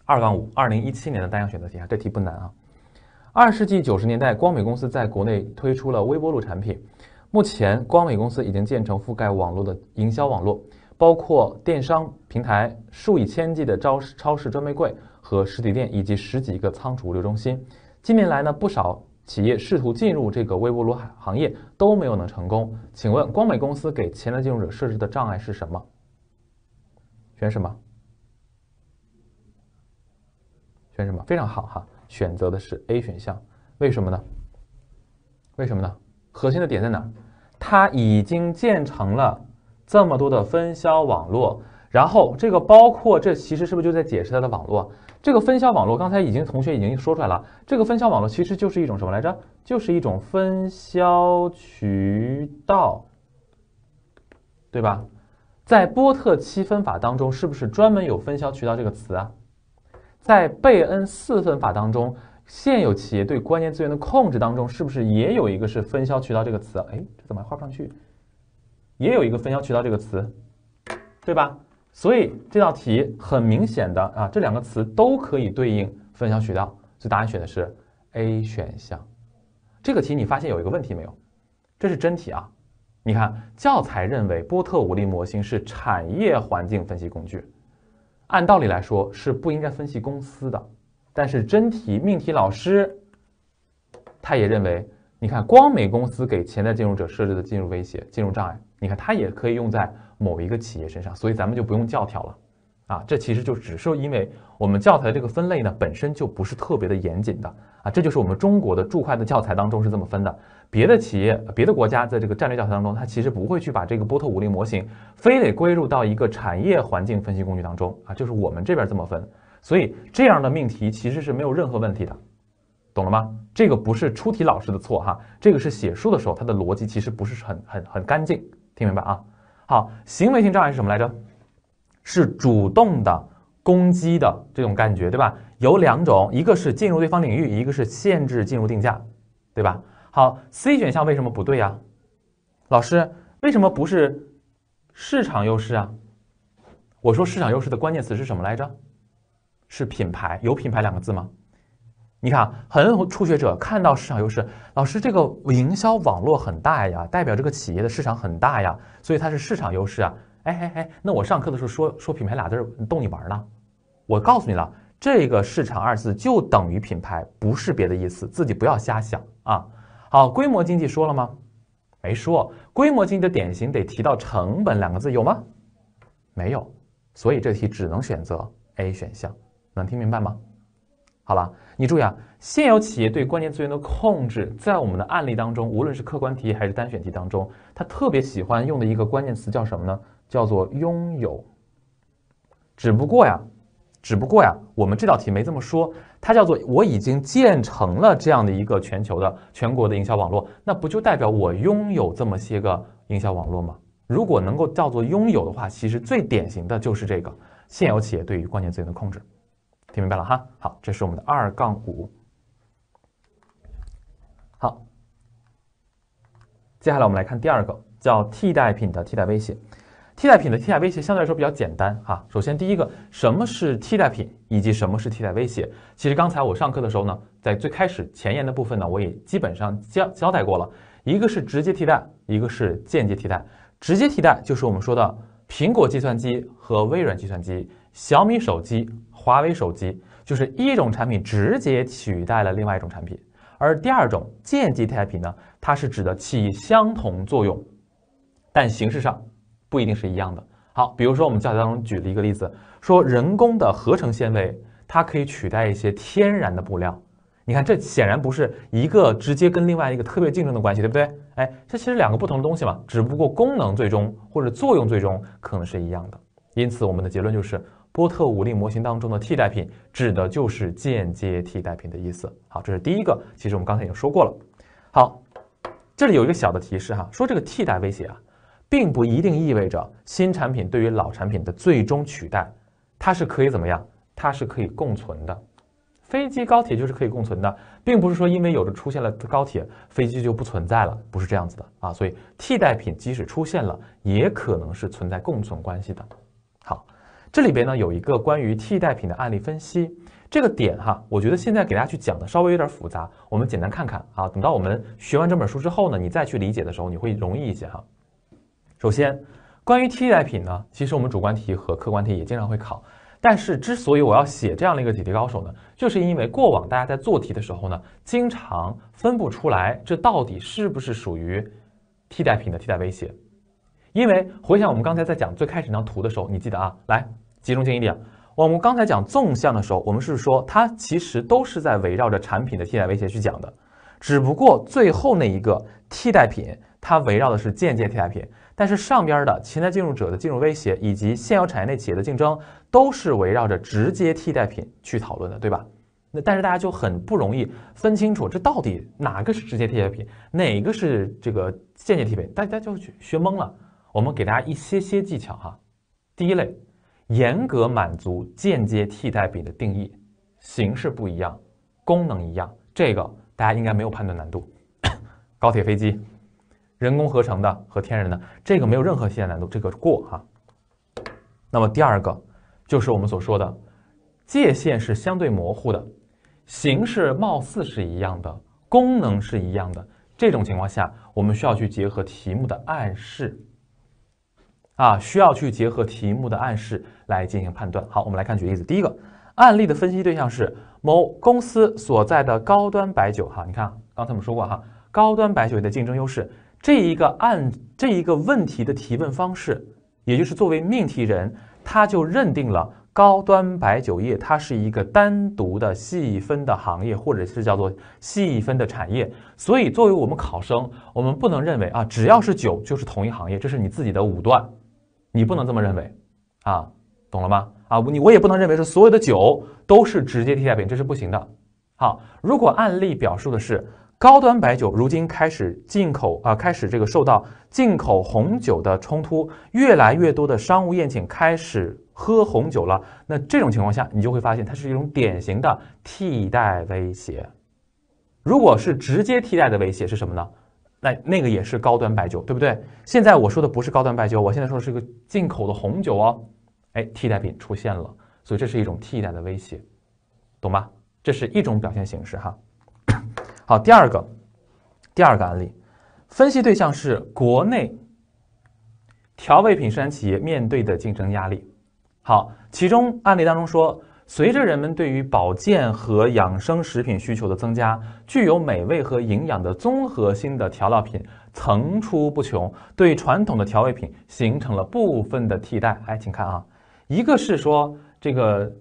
二杠五，二零一七年的单项选择题啊，这题不难啊。二世纪九十年代，光美公司在国内推出了微波炉产品。目前，光美公司已经建成覆盖网络的营销网络，包括电商平台、数以千计的超超市专卖柜和实体店，以及十几个仓储物流中心。近年来呢，不少企业试图进入这个微波炉行业都没有能成功。请问，光美公司给潜在进入者设置的障碍是什么？选什么？选什么非常好哈？选择的是 A 选项，为什么呢？为什么呢？核心的点在哪？它已经建成了这么多的分销网络，然后这个包括这其实是不是就在解释它的网络？这个分销网络刚才已经同学已经说出来了，这个分销网络其实就是一种什么来着？就是一种分销渠道，对吧？在波特七分法当中，是不是专门有分销渠道这个词啊？在贝恩四分法当中，现有企业对关键资源的控制当中，是不是也有一个是分销渠道这个词？哎，这怎么画不上去？也有一个分销渠道这个词，对吧？所以这道题很明显的啊，这两个词都可以对应分销渠道，所以答案选的是 A 选项。这个题你发现有一个问题没有？这是真题啊！你看教材认为波特五力模型是产业环境分析工具。按道理来说是不应该分析公司的，但是真题命题老师，他也认为，你看光美公司给潜在进入者设置的进入威胁、进入障碍，你看它也可以用在某一个企业身上，所以咱们就不用教条了。啊，这其实就只是因为我们教材这个分类呢，本身就不是特别的严谨的啊。这就是我们中国的注会的教材当中是这么分的，别的企业、别的国家在这个战略教材当中，它其实不会去把这个波特五力模型非得归入到一个产业环境分析工具当中啊。就是我们这边这么分，所以这样的命题其实是没有任何问题的，懂了吗？这个不是出题老师的错哈，这个是写书的时候它的逻辑其实不是很、很、很干净，听明白啊？好，行为性障碍是什么来着？是主动的攻击的这种感觉，对吧？有两种，一个是进入对方领域，一个是限制进入定价，对吧？好，C 选项为什么不对呀？老师，为什么不是市场优势啊？我说市场优势的关键词是什么来着？是品牌，有品牌两个字吗？你看，很多初学者看到市场优势，老师这个营销网络很大呀，代表这个企业的市场很大呀，所以它是市场优势啊。哎哎哎，那我上课的时候说说品牌俩字儿逗你玩呢，我告诉你了，这个市场二字就等于品牌，不是别的意思，自己不要瞎想啊。好，规模经济说了吗？没说。规模经济的典型得提到成本两个字，有吗？没有，所以这题只能选择 A 选项，能听明白吗？好了，你注意啊，现有企业对关键资源的控制，在我们的案例当中，无论是客观题还是单选题当中，它特别喜欢用的一个关键词叫什么呢？叫做拥有，只不过呀，只不过呀，我们这道题没这么说，它叫做我已经建成了这样的一个全球的、全国的营销网络，那不就代表我拥有这么些个营销网络吗？如果能够叫做拥有的话，其实最典型的就是这个现有企业对于关键资源的控制。听明白了哈？好，这是我们的二杠五。好，接下来我们来看第二个，叫替代品的替代威胁。替代品的替代威胁相对来说比较简单哈。首先，第一个，什么是替代品，以及什么是替代威胁？其实刚才我上课的时候呢，在最开始前沿的部分呢，我也基本上交交代过了。一个是直接替代，一个是间接替代。直接替代就是我们说的苹果计算机和微软计算机、小米手机、华为手机，就是一种产品直接取代了另外一种产品。而第二种间接替代品呢，它是指的起相同作用，但形式上。不一定是一样的。好，比如说我们教材当中举了一个例子，说人工的合成纤维它可以取代一些天然的布料。你看，这显然不是一个直接跟另外一个特别竞争的关系，对不对？哎，这其实两个不同的东西嘛，只不过功能最终或者作用最终可能是一样的。因此，我们的结论就是波特五力模型当中的替代品指的就是间接替代品的意思。好，这是第一个，其实我们刚才已经说过了。好，这里有一个小的提示哈，说这个替代威胁啊。并不一定意味着新产品对于老产品的最终取代，它是可以怎么样？它是可以共存的。飞机高铁就是可以共存的，并不是说因为有的出现了高铁，飞机就不存在了，不是这样子的啊。所以替代品即使出现了，也可能是存在共存关系的。好，这里边呢有一个关于替代品的案例分析，这个点哈，我觉得现在给大家去讲的稍微有点复杂，我们简单看看啊。等到我们学完这本书之后呢，你再去理解的时候，你会容易一些哈。首先，关于替代品呢，其实我们主观题和客观题也经常会考。但是，之所以我要写这样的一个解题高手呢，就是因为过往大家在做题的时候呢，经常分不出来这到底是不是属于替代品的替代威胁。因为回想我们刚才在讲最开始那张图的时候，你记得啊，来集中精力啊，我们刚才讲纵向的时候，我们是说它其实都是在围绕着产品的替代威胁去讲的，只不过最后那一个替代品。它围绕的是间接替代品，但是上边的潜在进入者的进入威胁以及现有产业内企业的竞争，都是围绕着直接替代品去讨论的，对吧？那但是大家就很不容易分清楚，这到底哪个是直接替代品，哪个是这个间接替代品，大家就学懵了。我们给大家一些些技巧哈，第一类，严格满足间接替代品的定义，形式不一样，功能一样，这个大家应该没有判断难度。高铁飞机。人工合成的和天然的，这个没有任何理解难度，这个过哈。那么第二个就是我们所说的界限是相对模糊的，形式貌似是一样的，功能是一样的。这种情况下，我们需要去结合题目的暗示，啊，需要去结合题目的暗示来进行判断。好，我们来看举例子。第一个案例的分析对象是某公司所在的高端白酒，哈，你看刚才我们说过哈，高端白酒的竞争优势。这一个案，这一个问题的提问方式，也就是作为命题人，他就认定了高端白酒业它是一个单独的细分的行业，或者是叫做细分的产业。所以，作为我们考生，我们不能认为啊，只要是酒就是同一行业，这是你自己的武断，你不能这么认为啊，懂了吗？啊，你我也不能认为是所有的酒都是直接替代品，这是不行的。好，如果案例表述的是。高端白酒如今开始进口啊，开始这个受到进口红酒的冲突，越来越多的商务宴请开始喝红酒了。那这种情况下，你就会发现它是一种典型的替代威胁。如果是直接替代的威胁是什么呢？那那个也是高端白酒，对不对？现在我说的不是高端白酒，我现在说的是个进口的红酒哦。哎，替代品出现了，所以这是一种替代的威胁，懂吗？这是一种表现形式哈。好，第二个，第二个案例，分析对象是国内调味品生产企业面对的竞争压力。好，其中案例当中说，随着人们对于保健和养生食品需求的增加，具有美味和营养的综合性的调料品层出不穷，对传统的调味品形成了部分的替代。哎，请看啊，一个是说这个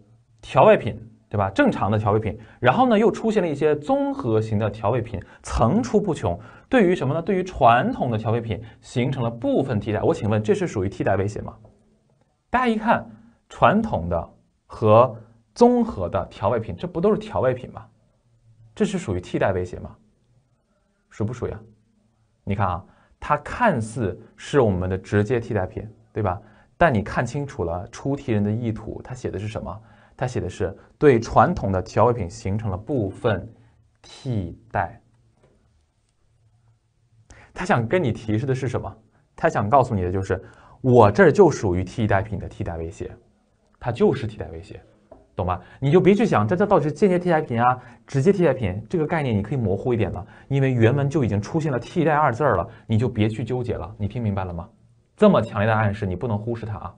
调味品。对吧？正常的调味品，然后呢，又出现了一些综合型的调味品，层出不穷。对于什么呢？对于传统的调味品形成了部分替代。我请问，这是属于替代威胁吗？大家一看，传统的和综合的调味品，这不都是调味品吗？这是属于替代威胁吗？属不属于啊？你看啊，它看似是我们的直接替代品，对吧？但你看清楚了出题人的意图，他写的是什么？他写的是对传统的调味品形成了部分替代。他想跟你提示的是什么？他想告诉你的就是，我这儿就属于替代品的替代威胁，它就是替代威胁，懂吗？你就别去想这这到底是间接替代品啊，直接替代品这个概念你可以模糊一点了，因为原文就已经出现了“替代”二字儿了，你就别去纠结了。你听明白了吗？这么强烈的暗示，你不能忽视它啊！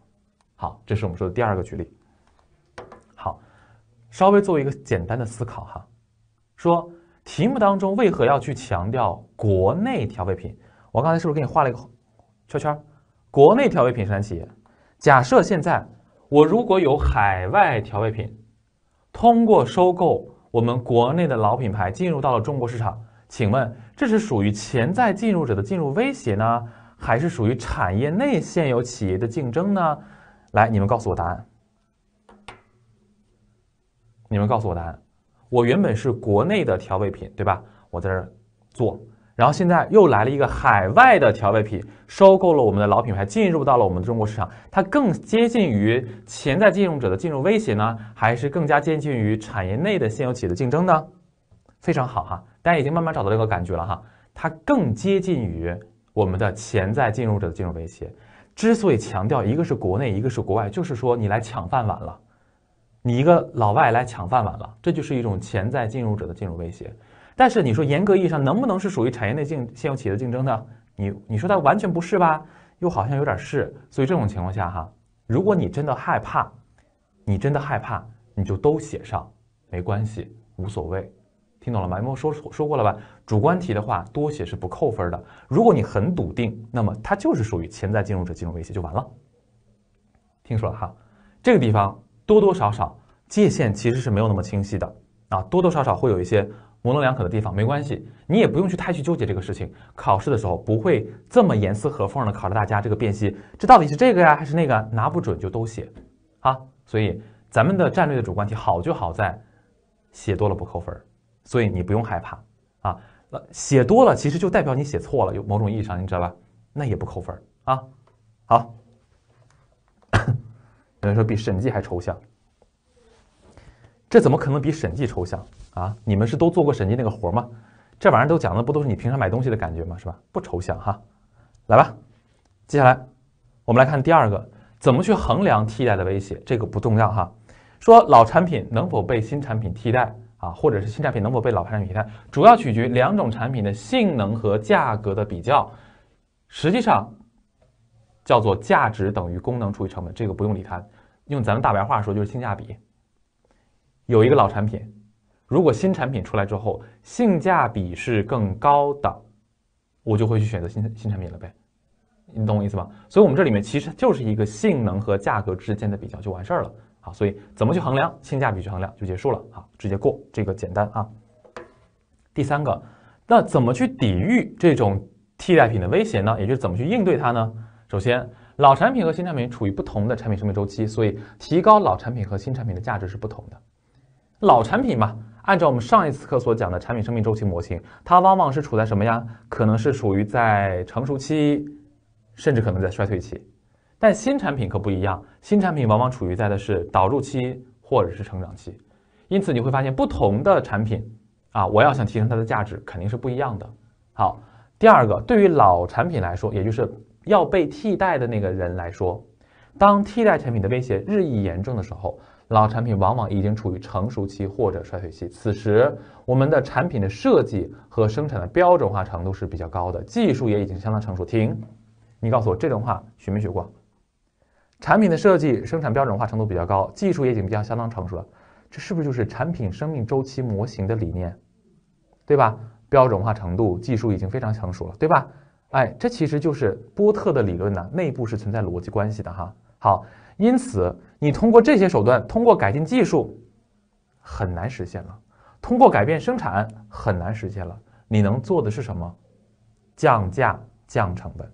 好，这是我们说的第二个举例。稍微做一个简单的思考哈，说题目当中为何要去强调国内调味品？我刚才是不是给你画了一个圈圈？国内调味品生产企业，假设现在我如果有海外调味品通过收购我们国内的老品牌进入到了中国市场，请问这是属于潜在进入者的进入威胁呢，还是属于产业内现有企业的竞争呢？来，你们告诉我答案。你们告诉我答案，我原本是国内的调味品，对吧？我在这做，然后现在又来了一个海外的调味品，收购了我们的老品牌，进入到了我们的中国市场。它更接近于潜在进入者的进入威胁呢，还是更加接近于产业内的现有企业的竞争呢？非常好哈，大家已经慢慢找到这个感觉了哈。它更接近于我们的潜在进入者的进入威胁。之所以强调一个是国内，一个是国外，就是说你来抢饭碗了。你一个老外来抢饭碗了，这就是一种潜在进入者的进入威胁。但是你说严格意义上能不能是属于产业内竞现有企业的竞争呢？你你说它完全不是吧？又好像有点是。所以这种情况下哈，如果你真的害怕，你真的害怕，你就都写上，没关系，无所谓。听懂了吗？有没有说说过了吧？主观题的话，多写是不扣分的。如果你很笃定，那么它就是属于潜在进入者金融威胁就完了。听说了哈，这个地方。多多少少界限其实是没有那么清晰的啊，多多少少会有一些模棱两可的地方，没关系，你也不用去太去纠结这个事情。考试的时候不会这么严丝合缝的考着大家这个辨析，这到底是这个呀还是那个？拿不准就都写啊。所以咱们的战略的主观题好就好在写多了不扣分，所以你不用害怕啊。那写多了其实就代表你写错了，有某种意义上你知道吧？那也不扣分啊。好。有人说比审计还抽象，这怎么可能比审计抽象啊？你们是都做过审计那个活吗？这玩意儿都讲的不都是你平常买东西的感觉吗？是吧？不抽象哈，来吧，接下来我们来看第二个，怎么去衡量替代的威胁？这个不重要哈，说老产品能否被新产品替代啊，或者是新产品能否被老产品替代，主要取决于两种产品的性能和价格的比较，实际上。叫做价值等于功能除以成本，这个不用理它。用咱们大白话说就是性价比。有一个老产品，如果新产品出来之后性价比是更高的，我就会去选择新新产品了呗。你懂我意思吧？所以，我们这里面其实就是一个性能和价格之间的比较就完事儿了。好，所以怎么去衡量性价比？去衡量就结束了。好，直接过这个简单啊。第三个，那怎么去抵御这种替代品的威胁呢？也就是怎么去应对它呢？首先，老产品和新产品处于不同的产品生命周期，所以提高老产品和新产品的价值是不同的。老产品嘛，按照我们上一次课所讲的产品生命周期模型，它往往是处在什么呀？可能是属于在成熟期，甚至可能在衰退期。但新产品可不一样，新产品往往处于在的是导入期或者是成长期。因此你会发现，不同的产品啊，我要想提升它的价值，肯定是不一样的。好，第二个，对于老产品来说，也就是。要被替代的那个人来说，当替代产品的威胁日益严重的时候，老产品往往已经处于成熟期或者衰退期。此时，我们的产品的设计和生产的标准化程度是比较高的，技术也已经相当成熟。停，你告诉我，这种话学没学过？产品的设计、生产标准化程度比较高，技术也已经比较相当成熟了，这是不是就是产品生命周期模型的理念？对吧？标准化程度、技术已经非常成熟了，对吧？哎，这其实就是波特的理论呢，内部是存在逻辑关系的哈。好，因此你通过这些手段，通过改进技术，很难实现了；通过改变生产，很难实现了。你能做的是什么？降价、降成本。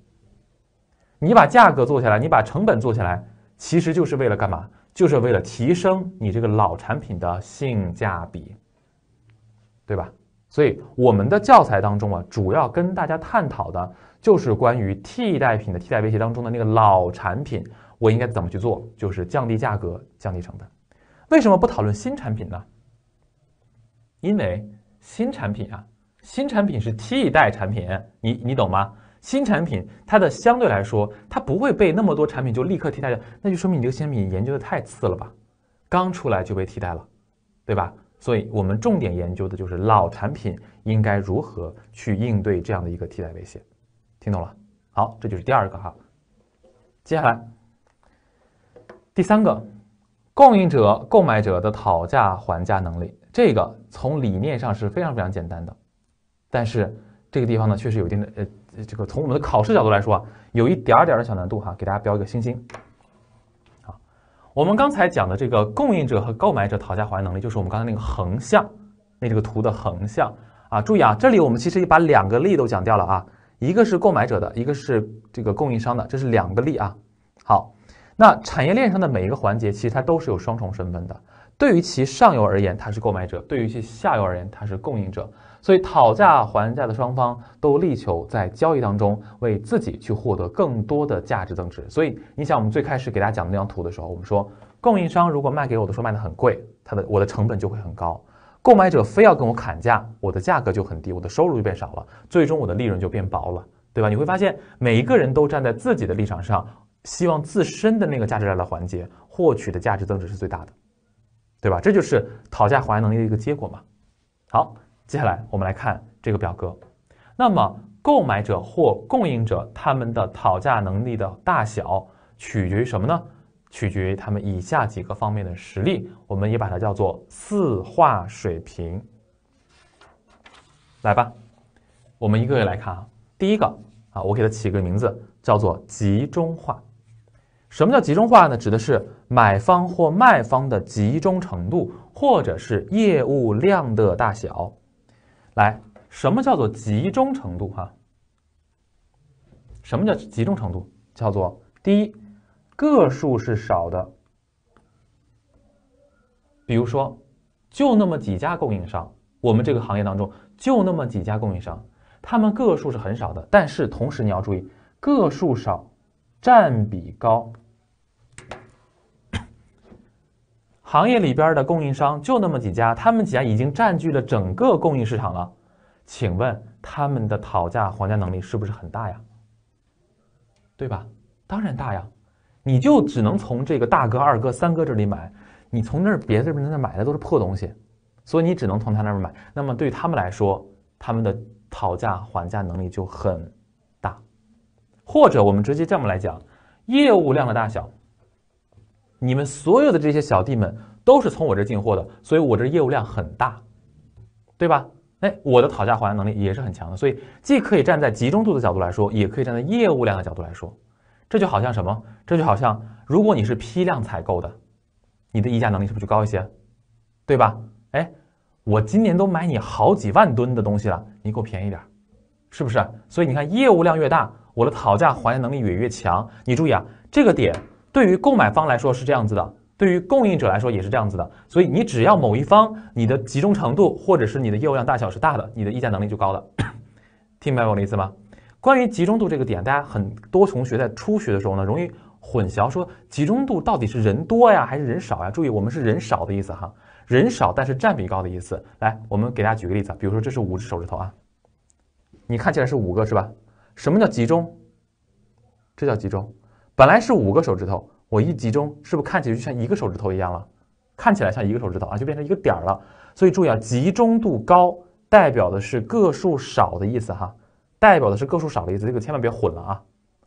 你把价格做下来，你把成本做下来，其实就是为了干嘛？就是为了提升你这个老产品的性价比，对吧？所以我们的教材当中啊，主要跟大家探讨的就是关于替代品的替代威胁当中的那个老产品，我应该怎么去做？就是降低价格、降低成本。为什么不讨论新产品呢？因为新产品啊，新产品是替代产品，你你懂吗？新产品它的相对来说，它不会被那么多产品就立刻替代掉，那就说明你这个新品研究的太次了吧，刚出来就被替代了，对吧？所以我们重点研究的就是老产品应该如何去应对这样的一个替代威胁，听懂了？好，这就是第二个哈。接下来第三个，供应者、购买者的讨价还价能力，这个从理念上是非常非常简单的，但是这个地方呢，确实有一定的呃，这个从我们的考试角度来说啊，有一点点的小难度哈，给大家标一个星星。我们刚才讲的这个供应者和购买者讨价还价能力，就是我们刚才那个横向那这个图的横向啊。注意啊，这里我们其实把两个力都讲掉了啊，一个是购买者的，一个是这个供应商的，这是两个力啊。好，那产业链上的每一个环节，其实它都是有双重身份的。对于其上游而言，它是购买者；对于其下游而言，它是供应者。所以，讨价还价的双方都力求在交易当中为自己去获得更多的价值增值。所以，你想，我们最开始给大家讲的那张图的时候，我们说，供应商如果卖给我的时候卖的很贵，他的我的成本就会很高；购买者非要跟我砍价，我的价格就很低，我的收入就变少了，最终我的利润就变薄了，对吧？你会发现，每一个人都站在自己的立场上，希望自身的那个价值链的环节获取的价值增值是最大的，对吧？这就是讨价还价能力的一个结果嘛。好。接下来我们来看这个表格。那么，购买者或供应者他们的讨价能力的大小取决于什么呢？取决于他们以下几个方面的实力，我们也把它叫做四化水平。来吧，我们一个个来看啊。第一个啊，我给它起个名字叫做集中化。什么叫集中化呢？指的是买方或卖方的集中程度，或者是业务量的大小。来，什么叫做集中程度？哈，什么叫集中程度？叫做第一个数是少的，比如说，就那么几家供应商，我们这个行业当中就那么几家供应商，他们个数是很少的，但是同时你要注意，个数少，占比高。行业里边的供应商就那么几家，他们几家已经占据了整个供应市场了，请问他们的讨价还价能力是不是很大呀？对吧？当然大呀！你就只能从这个大哥、二哥、三哥这里买，你从那儿别的地方那买的都是破东西，所以你只能从他那边买。那么对他们来说，他们的讨价还价能力就很大。或者我们直接这么来讲，业务量的大小。你们所有的这些小弟们都是从我这进货的，所以我这业务量很大，对吧？哎，我的讨价还价能力也是很强的，所以既可以站在集中度的角度来说，也可以站在业务量的角度来说。这就好像什么？这就好像如果你是批量采购的，你的议价能力是不是就高一些？对吧？哎，我今年都买你好几万吨的东西了，你给我便宜点，是不是？所以你看，业务量越大，我的讨价还价能力也越越强。你注意啊，这个点。对于购买方来说是这样子的，对于供应者来说也是这样子的。所以你只要某一方你的集中程度，或者是你的业务量大小是大的，你的议价能力就高的。听明白我的意思吗？关于集中度这个点，大家很多同学在初学的时候呢，容易混淆，说集中度到底是人多呀还是人少呀？注意，我们是人少的意思哈，人少但是占比高的意思。来，我们给大家举个例子，比如说这是五只手指头啊，你看起来是五个是吧？什么叫集中？这叫集中。本来是五个手指头，我一集中，是不是看起来就像一个手指头一样了？看起来像一个手指头啊，就变成一个点儿了。所以注意啊，集中度高代表的是个数少的意思哈，代表的是个数少的意思，这个千万别混了啊。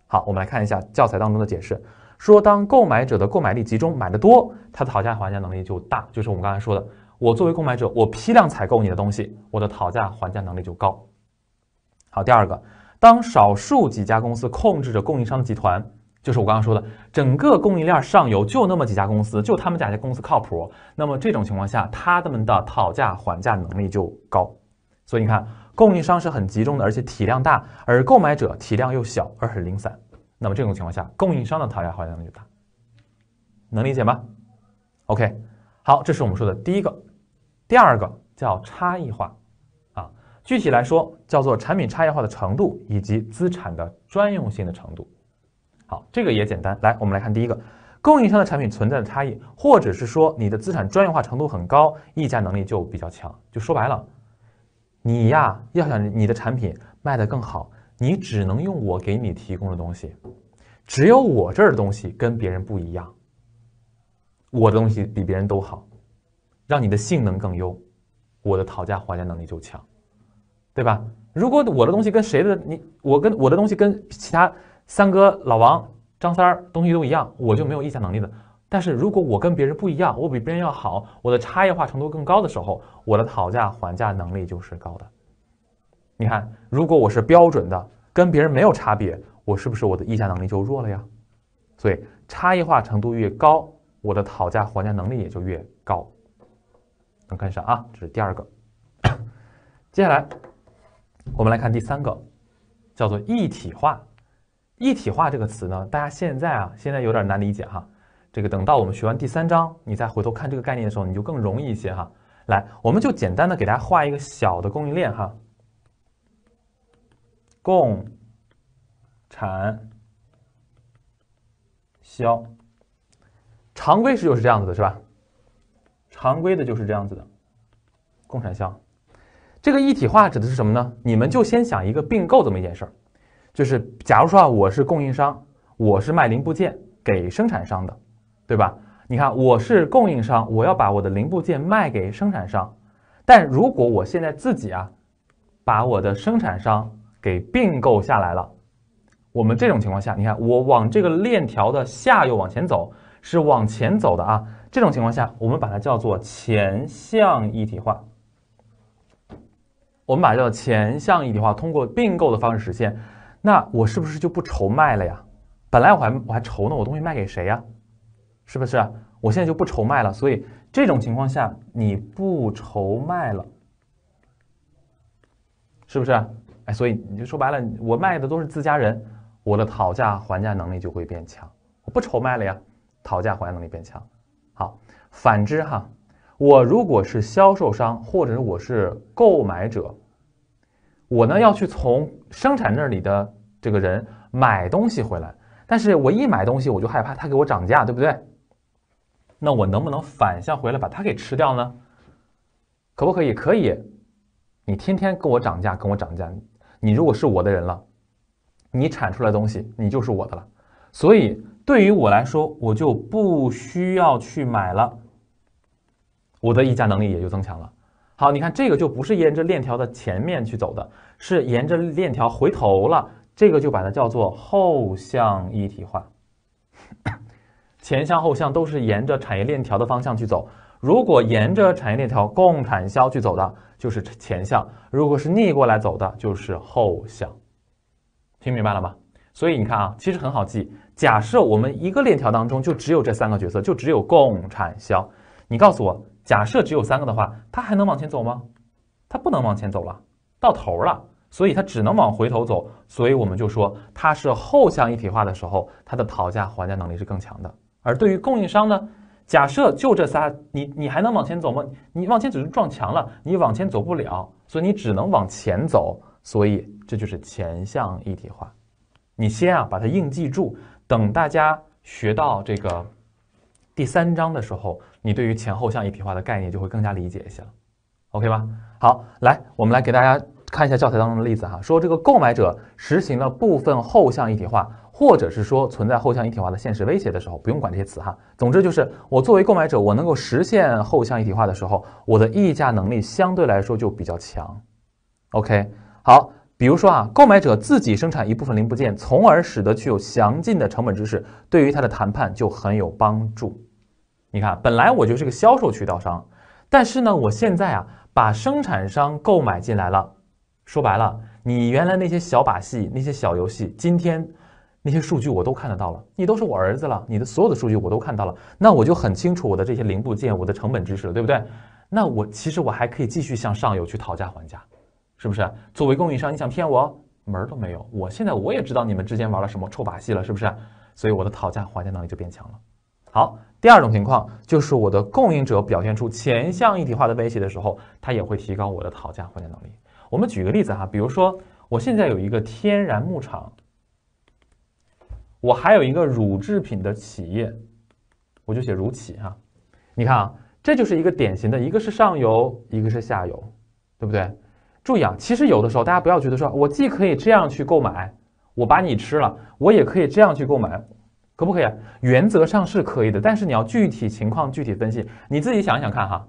好，我们来看一下教材当中的解释，说当购买者的购买力集中买的多，他的讨价还价能力就大，就是我们刚才说的，我作为购买者，我批量采购你的东西，我的讨价还价能力就高。好，第二个，当少数几家公司控制着供应商集团。就是我刚刚说的，整个供应链上游就那么几家公司，就他们家家公司靠谱。那么这种情况下，他们的讨价还价能力就高。所以你看，供应商是很集中的，而且体量大，而购买者体量又小而很零散。那么这种情况下，供应商的讨价还价能力就大，能理解吗？OK，好，这是我们说的第一个，第二个叫差异化啊，具体来说叫做产品差异化的程度以及资产的专用性的程度。好，这个也简单。来，我们来看第一个，供应商的产品存在的差异，或者是说你的资产专业化程度很高，溢价能力就比较强。就说白了，你呀要想你的产品卖得更好，你只能用我给你提供的东西，只有我这儿的东西跟别人不一样，我的东西比别人都好，让你的性能更优，我的讨价还价能力就强，对吧？如果我的东西跟谁的你我跟我的东西跟其他。三哥，老王、张三儿东西都一样，我就没有议价能力的。但是如果我跟别人不一样，我比别人要好，我的差异化程度更高的时候，我的讨价还价能力就是高的。你看，如果我是标准的，跟别人没有差别，我是不是我的议价能力就弱了呀？所以，差异化程度越高，我的讨价还价能力也就越高。能跟上啊？这是第二个。接下来，我们来看第三个，叫做一体化。一体化这个词呢，大家现在啊，现在有点难理解哈。这个等到我们学完第三章，你再回头看这个概念的时候，你就更容易一些哈。来，我们就简单的给大家画一个小的供应链哈。供、产、销，常规是就是这样子的，是吧？常规的就是这样子的，共产销。这个一体化指的是什么呢？你们就先想一个并购这么一件事儿。就是假如说啊，我是供应商，我是卖零部件给生产商的，对吧？你看，我是供应商，我要把我的零部件卖给生产商。但如果我现在自己啊，把我的生产商给并购下来了，我们这种情况下，你看我往这个链条的下游往前走，是往前走的啊。这种情况下，我们把它叫做前向一体化。我们把它叫做前向一体化，通过并购的方式实现。那我是不是就不愁卖了呀？本来我还我还愁呢，我东西卖给谁呀？是不是？我现在就不愁卖了。所以这种情况下，你不愁卖了，是不是？哎，所以你就说白了，我卖的都是自家人，我的讨价还价能力就会变强。我不愁卖了呀，讨价还价能力变强。好，反之哈，我如果是销售商，或者我是购买者，我呢要去从生产那里的。这个人买东西回来，但是我一买东西我就害怕他给我涨价，对不对？那我能不能反向回来把他给吃掉呢？可不可以？可以。你天天跟我涨价，跟我涨价。你如果是我的人了，你产出来东西，你就是我的了。所以对于我来说，我就不需要去买了，我的议价能力也就增强了。好，你看这个就不是沿着链条的前面去走的，是沿着链条回头了。这个就把它叫做后向一体化，前向后向都是沿着产业链条的方向去走。如果沿着产业链条供产销去走的就是前向，如果是逆过来走的就是后向，听明白了吗？所以你看啊，其实很好记。假设我们一个链条当中就只有这三个角色，就只有供产销，你告诉我，假设只有三个的话，它还能往前走吗？它不能往前走了，到头了。所以它只能往回头走，所以我们就说它是后向一体化的时候，它的讨价还价能力是更强的。而对于供应商呢，假设就这仨，你你还能往前走吗？你往前只是撞墙了，你往前走不了，所以你只能往前走。所以这就是前向一体化。你先啊把它硬记住，等大家学到这个第三章的时候，你对于前后向一体化的概念就会更加理解一些了，OK 吧？好，来我们来给大家。看一下教材当中的例子哈，说这个购买者实行了部分后向一体化，或者是说存在后向一体化的现实威胁的时候，不用管这些词哈。总之就是我作为购买者，我能够实现后向一体化的时候，我的议价能力相对来说就比较强。OK，好，比如说啊，购买者自己生产一部分零部件，从而使得具有详尽的成本知识，对于他的谈判就很有帮助。你看，本来我就是个销售渠道商，但是呢，我现在啊把生产商购买进来了。说白了，你原来那些小把戏、那些小游戏，今天那些数据我都看得到了。你都是我儿子了，你的所有的数据我都看到了，那我就很清楚我的这些零部件、我的成本知识了，对不对？那我其实我还可以继续向上游去讨价还价，是不是？作为供应商，你想骗我，门儿都没有。我现在我也知道你们之间玩了什么臭把戏了，是不是？所以我的讨价还价能力就变强了。好，第二种情况就是我的供应者表现出前向一体化的威胁的时候，他也会提高我的讨价还价能力。我们举个例子哈，比如说我现在有一个天然牧场，我还有一个乳制品的企业，我就写乳企哈。你看啊，这就是一个典型的，一个是上游，一个是下游，对不对？注意啊，其实有的时候大家不要觉得说我既可以这样去购买，我把你吃了，我也可以这样去购买，可不可以？原则上是可以的，但是你要具体情况具体分析，你自己想想看哈。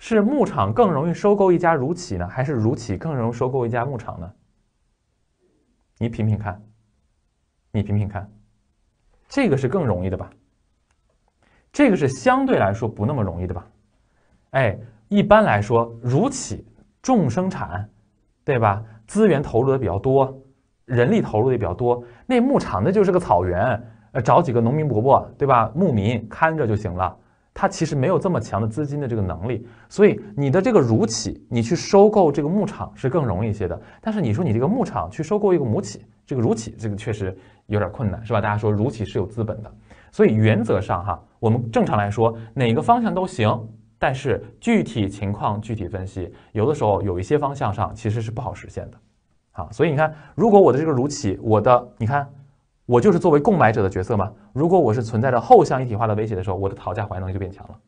是牧场更容易收购一家乳企呢，还是乳企更容易收购一家牧场呢？你品品看，你品品看，这个是更容易的吧？这个是相对来说不那么容易的吧？哎，一般来说，乳企重生产，对吧？资源投入的比较多，人力投入也比较多。那牧场那就是个草原，呃，找几个农民伯伯，对吧？牧民看着就行了。它其实没有这么强的资金的这个能力，所以你的这个乳企，你去收购这个牧场是更容易一些的。但是你说你这个牧场去收购一个母企，这个乳企，这个确实有点困难，是吧？大家说乳企是有资本的，所以原则上哈，我们正常来说哪个方向都行，但是具体情况具体分析，有的时候有一些方向上其实是不好实现的，啊，所以你看，如果我的这个乳企，我的你看。我就是作为购买者的角色嘛。如果我是存在着后向一体化的威胁的时候，我的讨价还价能力就变强了，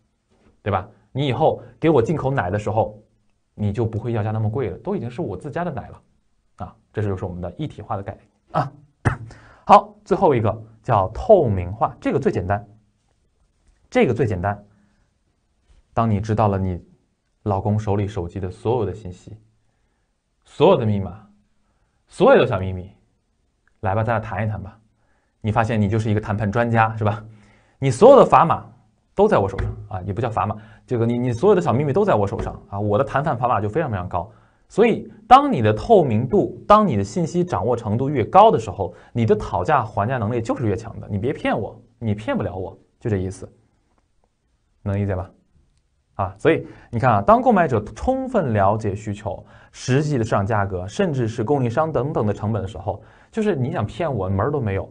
对吧？你以后给我进口奶的时候，你就不会要价那么贵了，都已经是我自家的奶了，啊，这就是我们的一体化的概念啊。好，最后一个叫透明化，这个最简单，这个最简单。当你知道了你老公手里手机的所有的信息、所有的密码、所有的小秘密，来吧，咱俩谈一谈吧。你发现你就是一个谈判专家，是吧？你所有的砝码都在我手上啊，也不叫砝码，这个你你所有的小秘密都在我手上啊，我的谈判砝码就非常非常高。所以，当你的透明度、当你的信息掌握程度越高的时候，你的讨价还价能力就是越强的。你别骗我，你骗不了我就这意思，能理解吧？啊，所以你看啊，当购买者充分了解需求、实际的市场价格，甚至是供应商等等的成本的时候，就是你想骗我门儿都没有。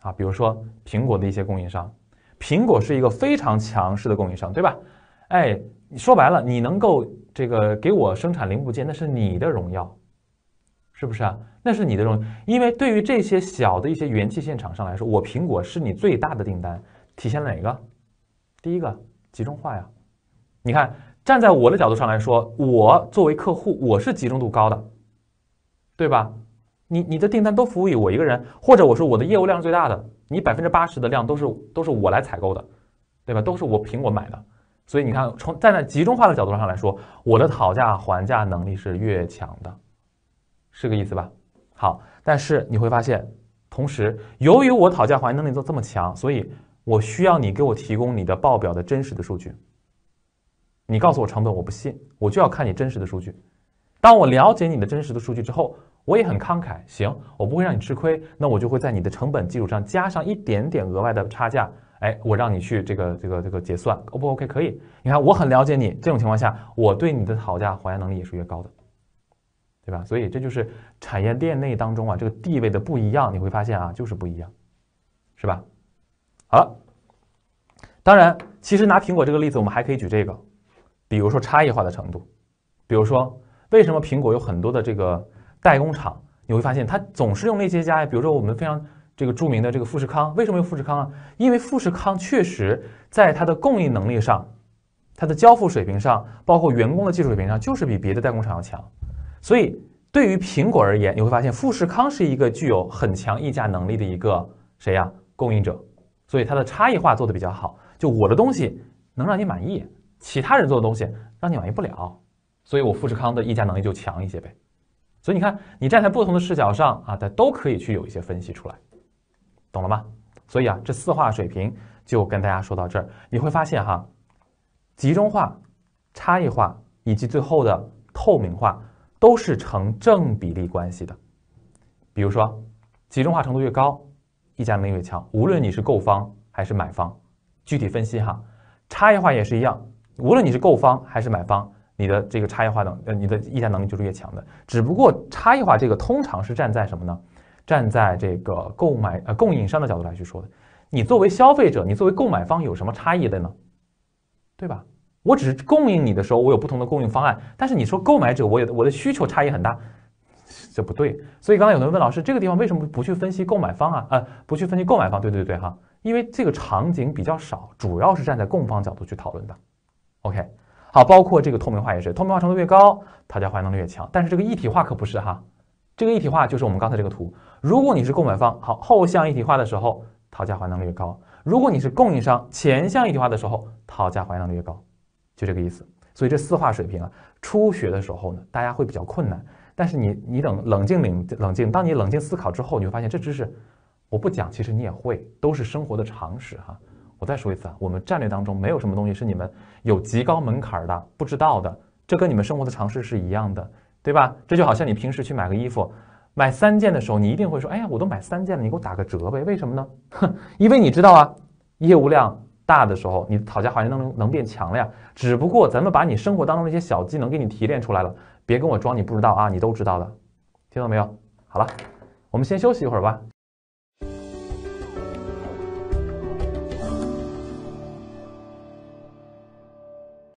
啊，比如说苹果的一些供应商，苹果是一个非常强势的供应商，对吧？哎，你说白了，你能够这个给我生产零部件，那是你的荣耀，是不是啊？那是你的荣，因为对于这些小的一些元器件厂商来说，我苹果是你最大的订单，体现哪个？第一个集中化呀。你看，站在我的角度上来说，我作为客户，我是集中度高的，对吧？你你的订单都服务于我一个人，或者我说我的业务量最大的，你百分之八十的量都是都是我来采购的，对吧？都是我苹果买的，所以你看，从站在集中化的角度上来说，我的讨价还价能力是越强的，是个意思吧？好，但是你会发现，同时由于我讨价还价能力都这么强，所以我需要你给我提供你的报表的真实的数据。你告诉我成本，我不信，我就要看你真实的数据。当我了解你的真实的数据之后。我也很慷慨，行，我不会让你吃亏。那我就会在你的成本基础上加上一点点额外的差价，哎，我让你去这个这个这个结算，O 不 O K 可以？你看，我很了解你，这种情况下，我对你的讨价还价能力也是越高的，对吧？所以这就是产业链内当中啊，这个地位的不一样，你会发现啊，就是不一样，是吧？好了，当然，其实拿苹果这个例子，我们还可以举这个，比如说差异化的程度，比如说为什么苹果有很多的这个。代工厂，你会发现它总是用那些家呀，比如说我们非常这个著名的这个富士康，为什么用富士康啊？因为富士康确实在它的供应能力上、它的交付水平上，包括员工的技术水平上，就是比别的代工厂要强。所以对于苹果而言，你会发现富士康是一个具有很强议价能力的一个谁呀？供应者，所以它的差异化做的比较好。就我的东西能让你满意，其他人做的东西让你满意不了，所以我富士康的议价能力就强一些呗。所以你看，你站在不同的视角上啊，它都可以去有一些分析出来，懂了吗？所以啊，这四化水平就跟大家说到这儿，你会发现哈，集中化、差异化以及最后的透明化都是成正比例关系的。比如说，集中化程度越高，议价能力越强，无论你是购方还是买方。具体分析哈，差异化也是一样，无论你是购方还是买方。你的这个差异化能，呃，你的溢价能力就是越强的。只不过差异化这个通常是站在什么呢？站在这个购买呃供应商的角度来去说的。你作为消费者，你作为购买方有什么差异的呢？对吧？我只是供应你的时候，我有不同的供应方案。但是你说购买者，我也我的需求差异很大，这不对。所以刚才有人问老师，这个地方为什么不去分析购买方啊？呃，不去分析购买方？对对对，哈，因为这个场景比较少，主要是站在供方角度去讨论的。OK。好，包括这个透明化也是，透明化程度越高，讨价还价能力越强。但是这个一体化可不是哈，这个一体化就是我们刚才这个图。如果你是购买方，好后向一体化的时候，讨价还价能力越高；如果你是供应商，前向一体化的时候，讨价还价能力越高，就这个意思。所以这四化水平啊，初学的时候呢，大家会比较困难。但是你你等冷静冷冷静，当你冷静思考之后，你会发现这知识我不讲，其实你也会，都是生活的常识哈。我再说一次啊，我们战略当中没有什么东西是你们有极高门槛的、不知道的，这跟你们生活的常识是一样的，对吧？这就好像你平时去买个衣服，买三件的时候，你一定会说，哎呀，我都买三件了，你给我打个折呗？为什么呢？哼，因为你知道啊，业务量大的时候，你讨价还价能能变强了呀。只不过咱们把你生活当中那些小技能给你提炼出来了，别跟我装你不知道啊，你都知道的，听到没有？好了，我们先休息一会儿吧。